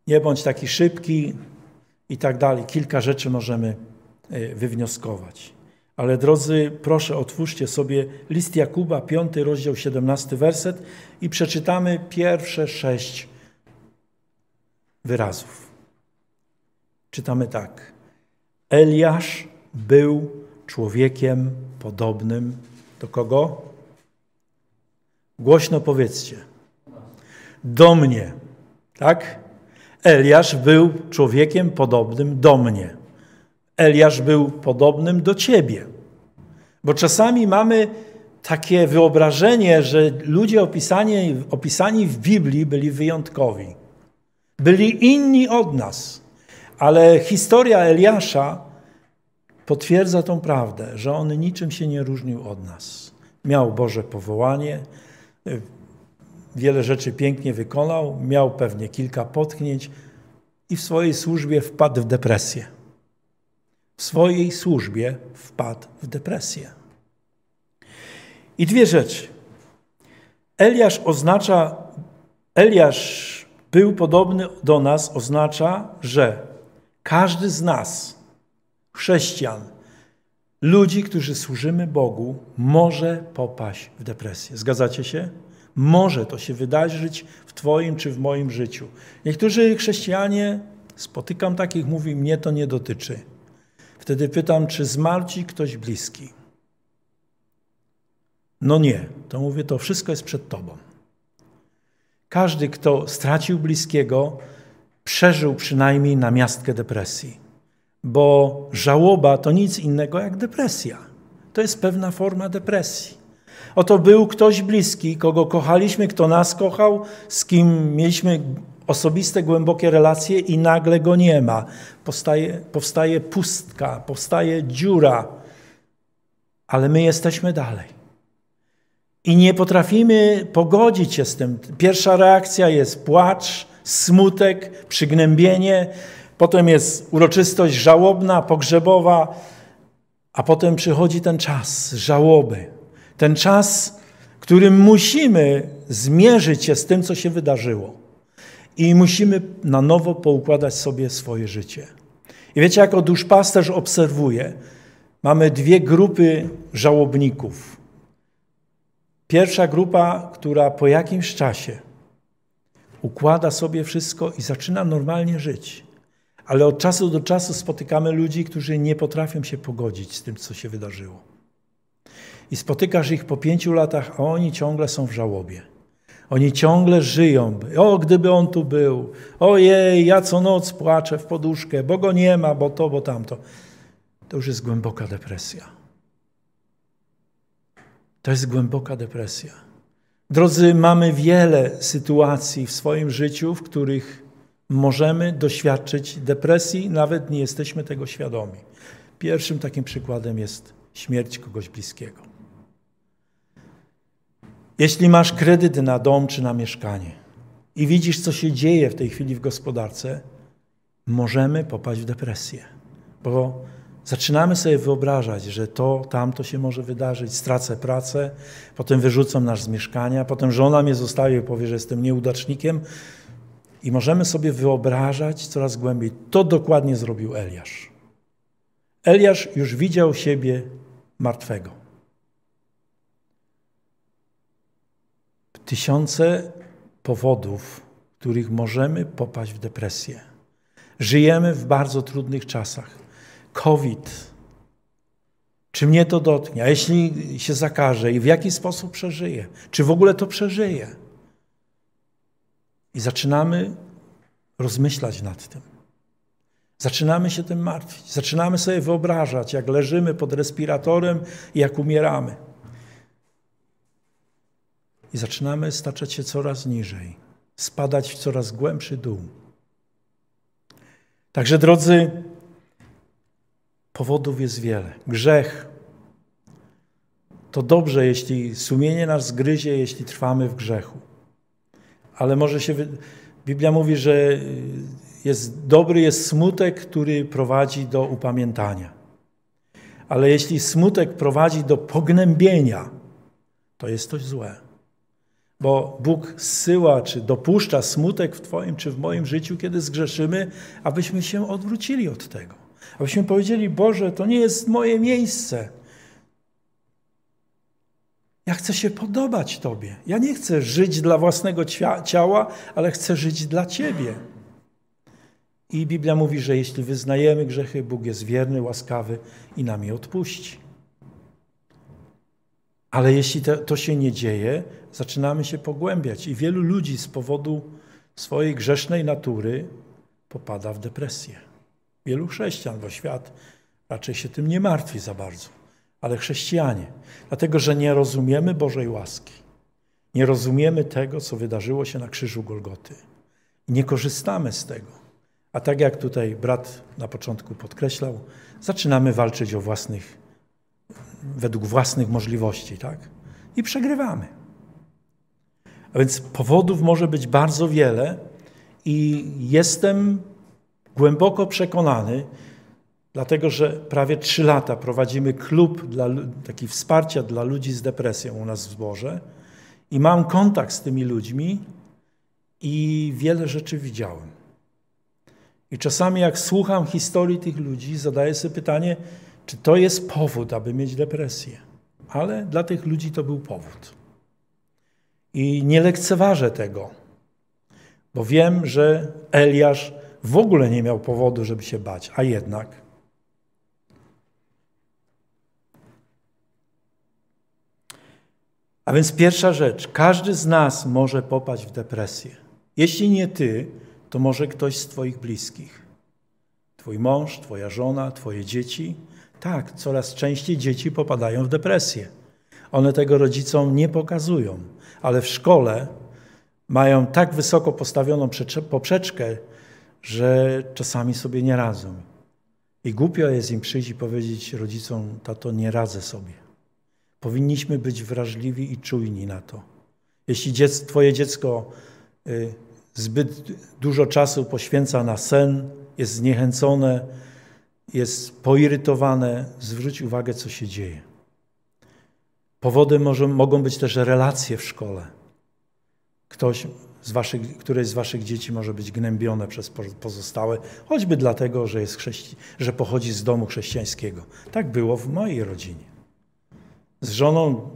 nie bądź taki szybki i tak dalej. Kilka rzeczy możemy e, wywnioskować. Ale drodzy, proszę otwórzcie sobie list Jakuba, 5 rozdział 17 werset i przeczytamy pierwsze sześć wyrazów. Czytamy tak. Eliasz był człowiekiem podobnym do kogo? Głośno powiedzcie. Do mnie. Tak? Eliasz był człowiekiem podobnym do mnie. Eliasz był podobnym do ciebie. Bo czasami mamy takie wyobrażenie, że ludzie opisani, opisani w Biblii byli wyjątkowi. Byli inni od nas. Ale historia Eliasza potwierdza tą prawdę, że on niczym się nie różnił od nas. Miał Boże powołanie, wiele rzeczy pięknie wykonał, miał pewnie kilka potknięć i w swojej służbie wpadł w depresję w swojej służbie wpadł w depresję. I dwie rzeczy. Eliasz oznacza, Eliasz był podobny do nas, oznacza, że każdy z nas, chrześcijan, ludzi, którzy służymy Bogu, może popaść w depresję. Zgadzacie się? Może to się wydarzyć w Twoim czy w moim życiu. Niektórzy chrześcijanie, spotykam takich, mówi, mnie to nie dotyczy. Wtedy pytam, czy zmarł ci ktoś bliski? No nie, to mówię, to wszystko jest przed tobą. Każdy, kto stracił bliskiego, przeżył przynajmniej na miastkę depresji, bo żałoba to nic innego jak depresja. To jest pewna forma depresji. Oto był ktoś bliski, kogo kochaliśmy, kto nas kochał, z kim mieliśmy osobiste, głębokie relacje i nagle go nie ma. Powstaje, powstaje pustka, powstaje dziura, ale my jesteśmy dalej. I nie potrafimy pogodzić się z tym. Pierwsza reakcja jest płacz, smutek, przygnębienie, potem jest uroczystość żałobna, pogrzebowa, a potem przychodzi ten czas żałoby. Ten czas, którym musimy zmierzyć się z tym, co się wydarzyło i musimy na nowo poukładać sobie swoje życie. I wiecie, jako duszpasterz obserwuję, mamy dwie grupy żałobników. Pierwsza grupa, która po jakimś czasie układa sobie wszystko i zaczyna normalnie żyć. Ale od czasu do czasu spotykamy ludzi, którzy nie potrafią się pogodzić z tym, co się wydarzyło. I spotykasz ich po pięciu latach, a oni ciągle są w żałobie. Oni ciągle żyją. O, gdyby on tu był. Ojej, ja co noc płaczę w poduszkę, bo go nie ma, bo to, bo tamto. To już jest głęboka depresja. To jest głęboka depresja. Drodzy, mamy wiele sytuacji w swoim życiu, w których możemy doświadczyć depresji, nawet nie jesteśmy tego świadomi. Pierwszym takim przykładem jest śmierć kogoś bliskiego. Jeśli masz kredyt na dom czy na mieszkanie i widzisz, co się dzieje w tej chwili w gospodarce, możemy popaść w depresję, bo zaczynamy sobie wyobrażać, że to, tamto się może wydarzyć, stracę pracę, potem wyrzucą nas z mieszkania, potem żona mnie zostawi i powie, że jestem nieudacznikiem. I możemy sobie wyobrażać coraz głębiej. To dokładnie zrobił Eliasz. Eliasz już widział siebie martwego. tysiące powodów, których możemy popaść w depresję. Żyjemy w bardzo trudnych czasach. COVID. Czy mnie to dotknie? A jeśli się zakaże i w jaki sposób przeżyję? Czy w ogóle to przeżyję? I zaczynamy rozmyślać nad tym. Zaczynamy się tym martwić. Zaczynamy sobie wyobrażać, jak leżymy pod respiratorem i jak umieramy i zaczynamy staczać się coraz niżej, spadać w coraz głębszy dół. Także drodzy, powodów jest wiele. Grzech. To dobrze, jeśli sumienie nas zgryzie, jeśli trwamy w grzechu. Ale może się. Biblia mówi, że y, jest dobry jest smutek, który prowadzi do upamiętania. Ale jeśli smutek prowadzi do pognębienia, to jest coś złe. Bo Bóg zsyła czy dopuszcza smutek w Twoim czy w moim życiu, kiedy zgrzeszymy, abyśmy się odwrócili od tego. Abyśmy powiedzieli: Boże, to nie jest moje miejsce. Ja chcę się podobać Tobie. Ja nie chcę żyć dla własnego ciała, ale chcę żyć dla Ciebie. I Biblia mówi, że jeśli wyznajemy grzechy, Bóg jest wierny, łaskawy i nam je odpuści. Ale jeśli to, to się nie dzieje, zaczynamy się pogłębiać i wielu ludzi z powodu swojej grzesznej natury popada w depresję. Wielu chrześcijan, bo świat raczej się tym nie martwi za bardzo, ale chrześcijanie, dlatego że nie rozumiemy Bożej łaski. Nie rozumiemy tego, co wydarzyło się na krzyżu Golgoty. Nie korzystamy z tego. A tak jak tutaj brat na początku podkreślał, zaczynamy walczyć o własnych według własnych możliwości, tak? I przegrywamy. A więc powodów może być bardzo wiele i jestem głęboko przekonany, dlatego że prawie trzy lata prowadzimy klub dla, taki wsparcia dla ludzi z depresją u nas w zborze i mam kontakt z tymi ludźmi i wiele rzeczy widziałem. I czasami jak słucham historii tych ludzi, zadaję sobie pytanie, czy to jest powód, aby mieć depresję? Ale dla tych ludzi to był powód. I nie lekceważę tego, bo wiem, że Eliasz w ogóle nie miał powodu, żeby się bać, a jednak. A więc pierwsza rzecz, każdy z nas może popaść w depresję. Jeśli nie ty, to może ktoś z Twoich bliskich. Twój mąż, Twoja żona, Twoje dzieci tak, coraz częściej dzieci popadają w depresję. One tego rodzicom nie pokazują, ale w szkole mają tak wysoko postawioną poprzeczkę, że czasami sobie nie radzą. I głupio jest im przyjść i powiedzieć rodzicom, tato, nie radzę sobie. Powinniśmy być wrażliwi i czujni na to. Jeśli twoje dziecko y, zbyt dużo czasu poświęca na sen, jest zniechęcone, jest poirytowane, zwróć uwagę, co się dzieje. Powodem może, mogą być też relacje w szkole. Ktoś z waszych, któreś z waszych dzieci może być gnębione przez pozostałe, choćby dlatego, że, jest chrześci- że pochodzi z domu chrześcijańskiego. Tak było w mojej rodzinie. Z żoną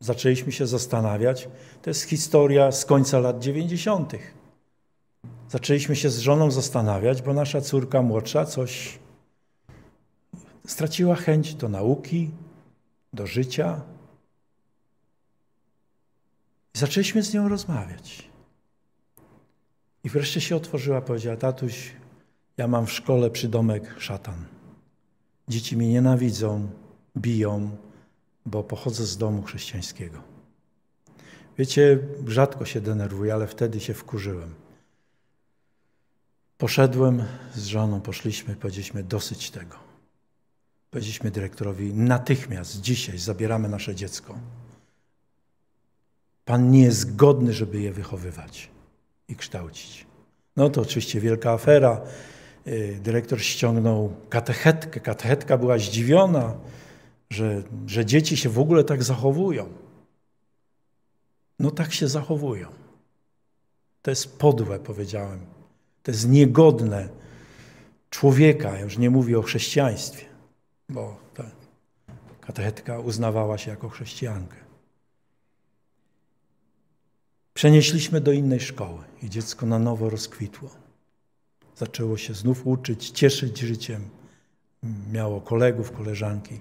zaczęliśmy się zastanawiać. To jest historia z końca lat 90 zaczęliśmy się z żoną zastanawiać, bo nasza córka młodsza coś straciła chęć do nauki, do życia. I zaczęliśmy z nią rozmawiać. I wreszcie się otworzyła, powiedziała: Tatuś, ja mam w szkole przydomek szatan. Dzieci mnie nienawidzą, biją, bo pochodzę z domu chrześcijańskiego. Wiecie, rzadko się denerwuję, ale wtedy się wkurzyłem. Poszedłem z żoną, poszliśmy, powiedzieliśmy dosyć tego. Powiedzieliśmy dyrektorowi natychmiast, dzisiaj zabieramy nasze dziecko. Pan nie jest godny, żeby je wychowywać i kształcić. No to oczywiście wielka afera. Y, dyrektor ściągnął katechetkę. Katechetka była zdziwiona, że, że dzieci się w ogóle tak zachowują. No tak się zachowują. To jest podłe, powiedziałem to zniegodne człowieka, już nie mówię o chrześcijaństwie, bo ta katechetka uznawała się jako chrześcijankę. Przenieśliśmy do innej szkoły i dziecko na nowo rozkwitło. Zaczęło się znów uczyć, cieszyć życiem. Miało kolegów, koleżanki.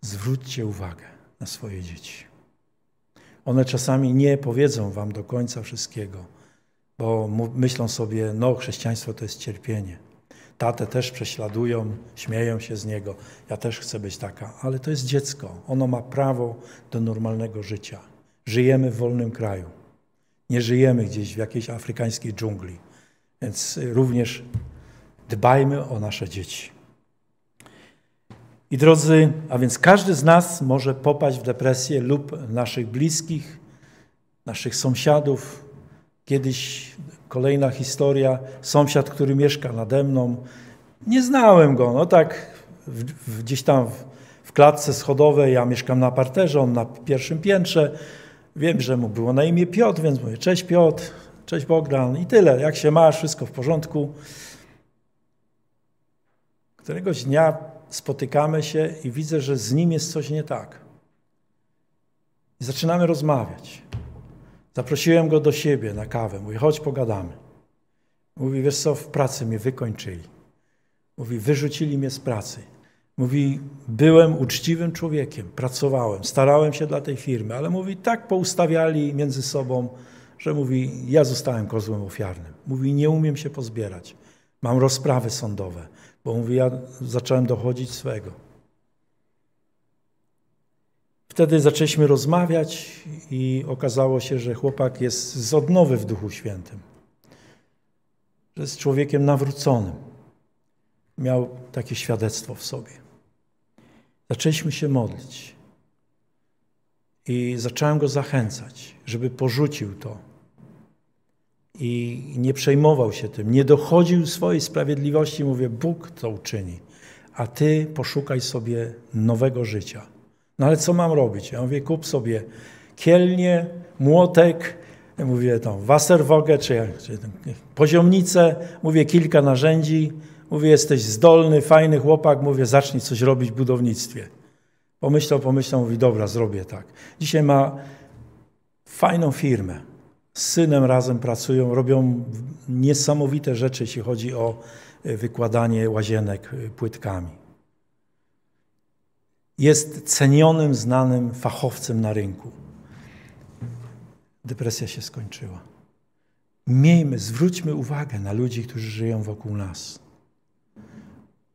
Zwróćcie uwagę na swoje dzieci. One czasami nie powiedzą wam do końca wszystkiego bo myślą sobie, no chrześcijaństwo to jest cierpienie. Tatę też prześladują, śmieją się z niego. Ja też chcę być taka, ale to jest dziecko. Ono ma prawo do normalnego życia. Żyjemy w wolnym kraju. Nie żyjemy gdzieś w jakiejś afrykańskiej dżungli. Więc również dbajmy o nasze dzieci. I drodzy, a więc każdy z nas może popaść w depresję lub naszych bliskich, naszych sąsiadów, Kiedyś kolejna historia, sąsiad, który mieszka nade mną, nie znałem go, no tak w, w, gdzieś tam w, w klatce schodowej, ja mieszkam na parterze, on na pierwszym piętrze, wiem, że mu było na imię Piotr, więc mówię, cześć Piotr, cześć Bogdan i tyle, jak się masz, wszystko w porządku. Któregoś dnia spotykamy się i widzę, że z nim jest coś nie tak. I zaczynamy rozmawiać. Zaprosiłem go do siebie na kawę. Mówi, chodź pogadamy. Mówi, wiesz co, w pracy mnie wykończyli. Mówi, wyrzucili mnie z pracy. Mówi, byłem uczciwym człowiekiem, pracowałem, starałem się dla tej firmy, ale mówi, tak poustawiali między sobą, że mówi, ja zostałem kozłem ofiarnym. Mówi, nie umiem się pozbierać. Mam rozprawy sądowe, bo mówi, ja zacząłem dochodzić swego. Wtedy zaczęliśmy rozmawiać i okazało się, że chłopak jest z odnowy w Duchu Świętym, że jest człowiekiem nawróconym. Miał takie świadectwo w sobie. Zaczęliśmy się modlić i zacząłem go zachęcać, żeby porzucił to i nie przejmował się tym, nie dochodził swojej sprawiedliwości. Mówię, Bóg to uczyni, a ty poszukaj sobie nowego życia. No ale co mam robić? Ja mówię, kup sobie kielnie, młotek, mówię tą waserwogę, czy, czy poziomnicę, mówię kilka narzędzi, mówię jesteś zdolny, fajny chłopak, mówię zacznij coś robić w budownictwie. Pomyślał, pomyślał, mówi dobra, zrobię tak. Dzisiaj ma fajną firmę, z synem razem pracują, robią niesamowite rzeczy, jeśli chodzi o e, wykładanie łazienek e, płytkami jest cenionym, znanym fachowcem na rynku. Depresja się skończyła. Miejmy, zwróćmy uwagę na ludzi, którzy żyją wokół nas.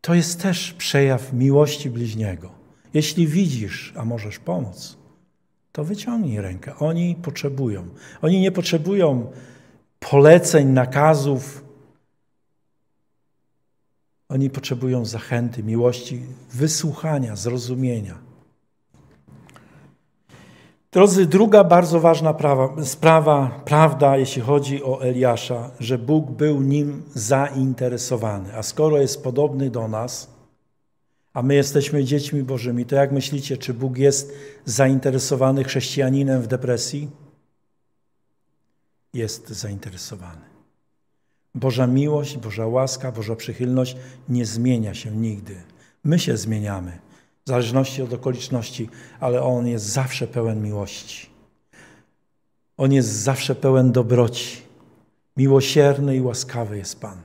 To jest też przejaw miłości bliźniego. Jeśli widzisz, a możesz pomóc, to wyciągnij rękę. Oni potrzebują. Oni nie potrzebują poleceń, nakazów, oni potrzebują zachęty, miłości, wysłuchania, zrozumienia. Drodzy, druga bardzo ważna prawa, sprawa, prawda, jeśli chodzi o Eliasza, że Bóg był nim zainteresowany. A skoro jest podobny do nas, a my jesteśmy dziećmi Bożymi, to jak myślicie, czy Bóg jest zainteresowany chrześcijaninem w depresji? Jest zainteresowany. Boża miłość, Boża łaska, Boża przychylność nie zmienia się nigdy. My się zmieniamy, w zależności od okoliczności, ale On jest zawsze pełen miłości. On jest zawsze pełen dobroci. Miłosierny i łaskawy jest Pan.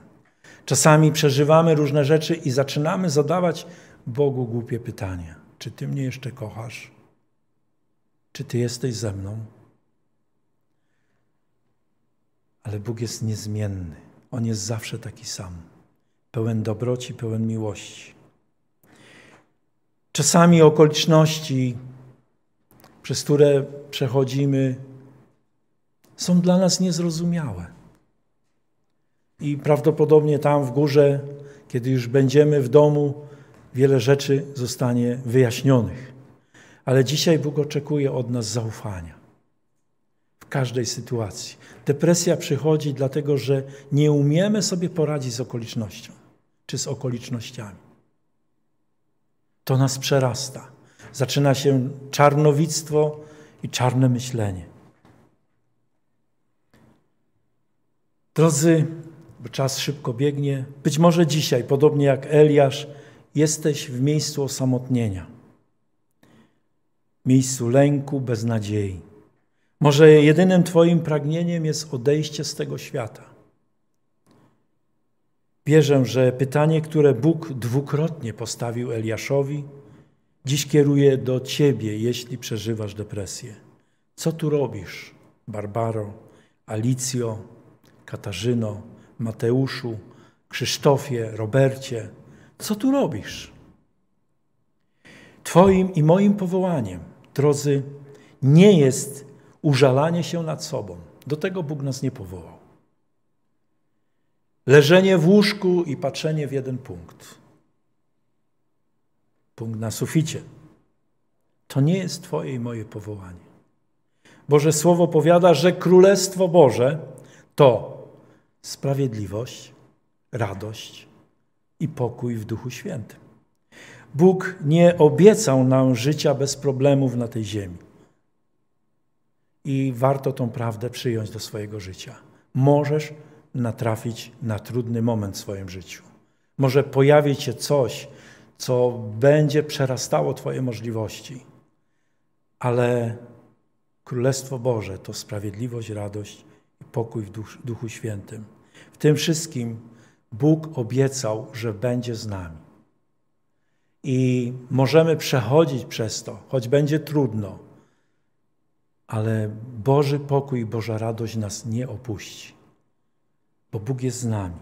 Czasami przeżywamy różne rzeczy i zaczynamy zadawać Bogu głupie pytania. Czy Ty mnie jeszcze kochasz? Czy Ty jesteś ze mną? Ale Bóg jest niezmienny. On jest zawsze taki sam, pełen dobroci, pełen miłości. Czasami okoliczności, przez które przechodzimy, są dla nas niezrozumiałe. I prawdopodobnie tam w górze, kiedy już będziemy w domu, wiele rzeczy zostanie wyjaśnionych. Ale dzisiaj Bóg oczekuje od nas zaufania każdej sytuacji. Depresja przychodzi dlatego, że nie umiemy sobie poradzić z okolicznością czy z okolicznościami. To nas przerasta. Zaczyna się czarnowictwo i czarne myślenie. Drodzy, bo czas szybko biegnie, być może dzisiaj, podobnie jak Eliasz, jesteś w miejscu osamotnienia, miejscu lęku, beznadziei. Może jedynym Twoim pragnieniem jest odejście z tego świata. Wierzę, że pytanie, które Bóg dwukrotnie postawił Eliaszowi, dziś kieruje do Ciebie, jeśli przeżywasz depresję. Co tu robisz, Barbaro, Alicjo, Katarzyno, Mateuszu, Krzysztofie, Robercie? Co tu robisz? Twoim i moim powołaniem, drodzy, nie jest użalanie się nad sobą. Do tego Bóg nas nie powołał. Leżenie w łóżku i patrzenie w jeden punkt. Punkt na suficie. To nie jest Twoje i moje powołanie. Boże Słowo powiada, że Królestwo Boże to sprawiedliwość, radość i pokój w Duchu Świętym. Bóg nie obiecał nam życia bez problemów na tej ziemi i warto tą prawdę przyjąć do swojego życia. Możesz natrafić na trudny moment w swoim życiu. Może pojawi się coś, co będzie przerastało Twoje możliwości, ale Królestwo Boże to sprawiedliwość, radość i pokój w Duchu Świętym. W tym wszystkim Bóg obiecał, że będzie z nami. I możemy przechodzić przez to, choć będzie trudno ale Boży pokój, Boża radość nas nie opuści, bo Bóg jest z nami.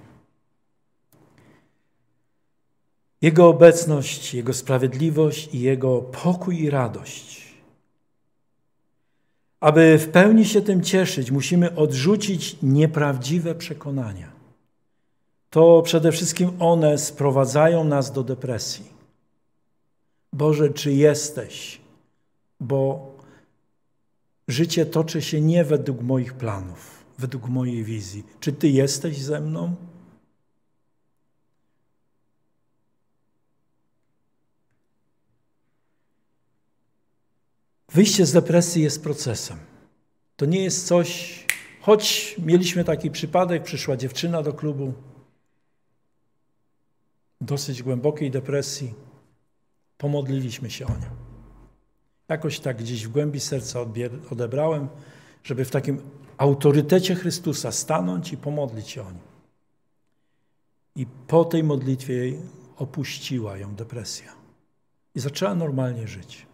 Jego obecność, Jego sprawiedliwość i Jego pokój i radość. Aby w pełni się tym cieszyć, musimy odrzucić nieprawdziwe przekonania. To przede wszystkim one sprowadzają nas do depresji. Boże, czy jesteś? Bo życie toczy się nie według moich planów, według mojej wizji. Czy Ty jesteś ze mną? Wyjście z depresji jest procesem. To nie jest coś, choć mieliśmy taki przypadek, przyszła dziewczyna do klubu, dosyć głębokiej depresji, pomodliliśmy się o nią. Jakoś tak gdzieś w głębi serca odebrałem, żeby w takim autorytecie Chrystusa stanąć i pomodlić się o nim. I po tej modlitwie opuściła ją depresja. I zaczęła normalnie żyć.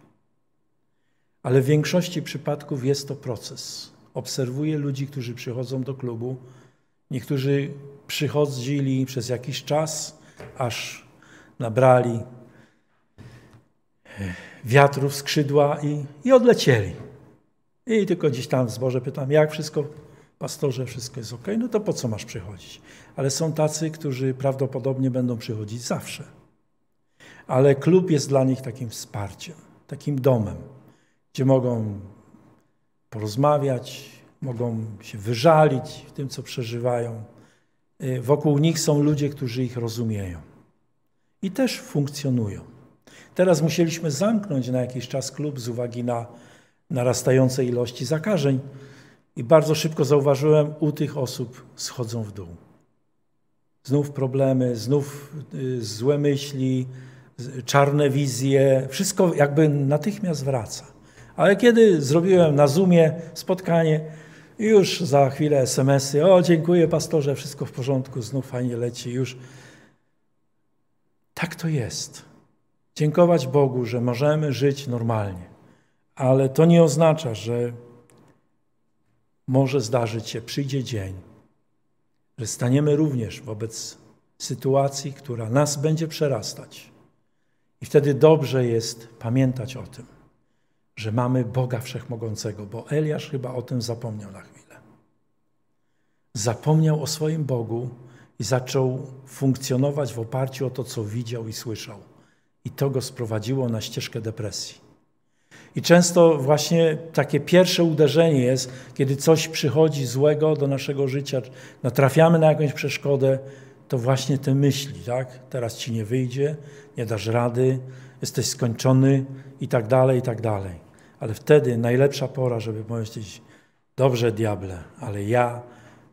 Ale w większości przypadków jest to proces. Obserwuję ludzi, którzy przychodzą do klubu. Niektórzy przychodzili przez jakiś czas, aż nabrali wiatrów, skrzydła i, i odlecieli. I tylko gdzieś tam w zborze pytam, jak wszystko, pastorze, wszystko jest ok, no to po co masz przychodzić? Ale są tacy, którzy prawdopodobnie będą przychodzić zawsze. Ale klub jest dla nich takim wsparciem, takim domem, gdzie mogą porozmawiać, mogą się wyżalić w tym, co przeżywają. Y, wokół nich są ludzie, którzy ich rozumieją i też funkcjonują. Teraz musieliśmy zamknąć na jakiś czas klub z uwagi na narastające ilości zakażeń i bardzo szybko zauważyłem, u tych osób schodzą w dół. Znów problemy, znów y, złe myśli, czarne wizje, wszystko jakby natychmiast wraca. Ale kiedy zrobiłem na Zoomie spotkanie, już za chwilę SMS-y, o dziękuję pastorze, wszystko w porządku, znów fajnie leci, już. Tak to jest dziękować Bogu, że możemy żyć normalnie, ale to nie oznacza, że może zdarzyć się, przyjdzie dzień, że staniemy również wobec sytuacji, która nas będzie przerastać. I wtedy dobrze jest pamiętać o tym, że mamy Boga Wszechmogącego, bo Eliasz chyba o tym zapomniał na chwilę. Zapomniał o swoim Bogu i zaczął funkcjonować w oparciu o to, co widział i słyszał. I to go sprowadziło na ścieżkę depresji. I często właśnie takie pierwsze uderzenie jest, kiedy coś przychodzi złego do naszego życia, natrafiamy na jakąś przeszkodę, to właśnie te myśli, tak? Teraz ci nie wyjdzie, nie dasz rady, jesteś skończony i tak dalej, i tak dalej. Ale wtedy najlepsza pora, żeby powiedzieć, dobrze diable, ale ja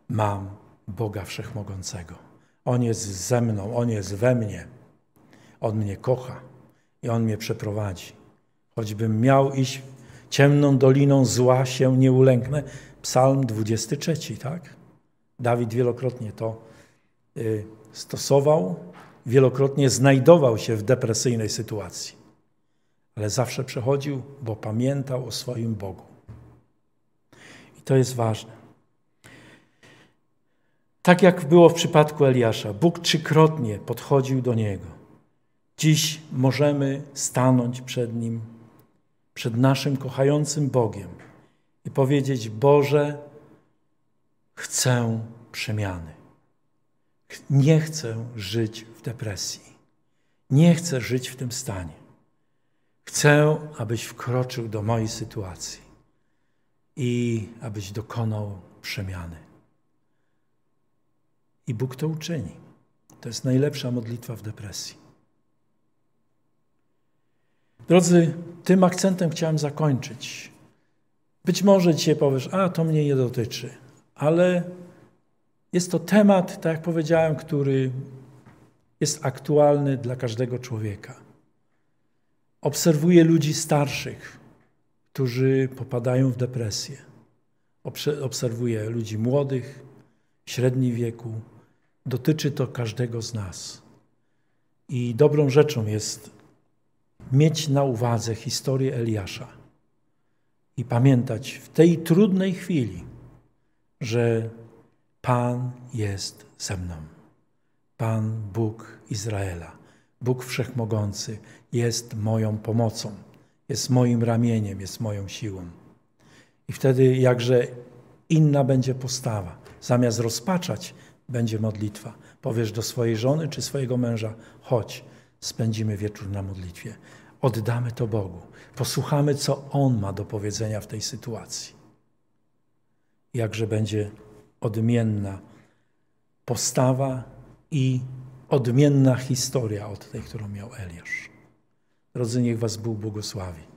mam Boga Wszechmogącego. On jest ze mną, On jest we mnie. On mnie kocha i On mnie przeprowadzi. Choćbym miał iść ciemną doliną zła, się nie ulęknę. Psalm 23, tak? Dawid wielokrotnie to y, stosował, wielokrotnie znajdował się w depresyjnej sytuacji, ale zawsze przechodził, bo pamiętał o swoim Bogu. I to jest ważne. Tak jak było w przypadku Eliasza, Bóg trzykrotnie podchodził do niego. Dziś możemy stanąć przed Nim, przed naszym kochającym Bogiem i powiedzieć: Boże, chcę przemiany. Nie chcę żyć w depresji. Nie chcę żyć w tym stanie. Chcę, abyś wkroczył do mojej sytuacji i abyś dokonał przemiany. I Bóg to uczyni. To jest najlepsza modlitwa w depresji. Drodzy, tym akcentem chciałem zakończyć. Być może dzisiaj powiesz, a to mnie nie dotyczy, ale jest to temat, tak jak powiedziałem, który jest aktualny dla każdego człowieka. Obserwuję ludzi starszych, którzy popadają w depresję. Obserwuję ludzi młodych, średni wieku. Dotyczy to każdego z nas. I dobrą rzeczą jest mieć na uwadze historię Eliasza i pamiętać w tej trudnej chwili, że Pan jest ze mną. Pan Bóg Izraela, Bóg Wszechmogący jest moją pomocą, jest moim ramieniem, jest moją siłą. I wtedy jakże inna będzie postawa. Zamiast rozpaczać, będzie modlitwa. Powiesz do swojej żony czy swojego męża: chodź, spędzimy wieczór na modlitwie. Oddamy to Bogu. Posłuchamy, co On ma do powiedzenia w tej sytuacji. Jakże będzie odmienna postawa i odmienna historia od tej, którą miał Eliasz. Drodzy, niech Was Bóg błogosławi.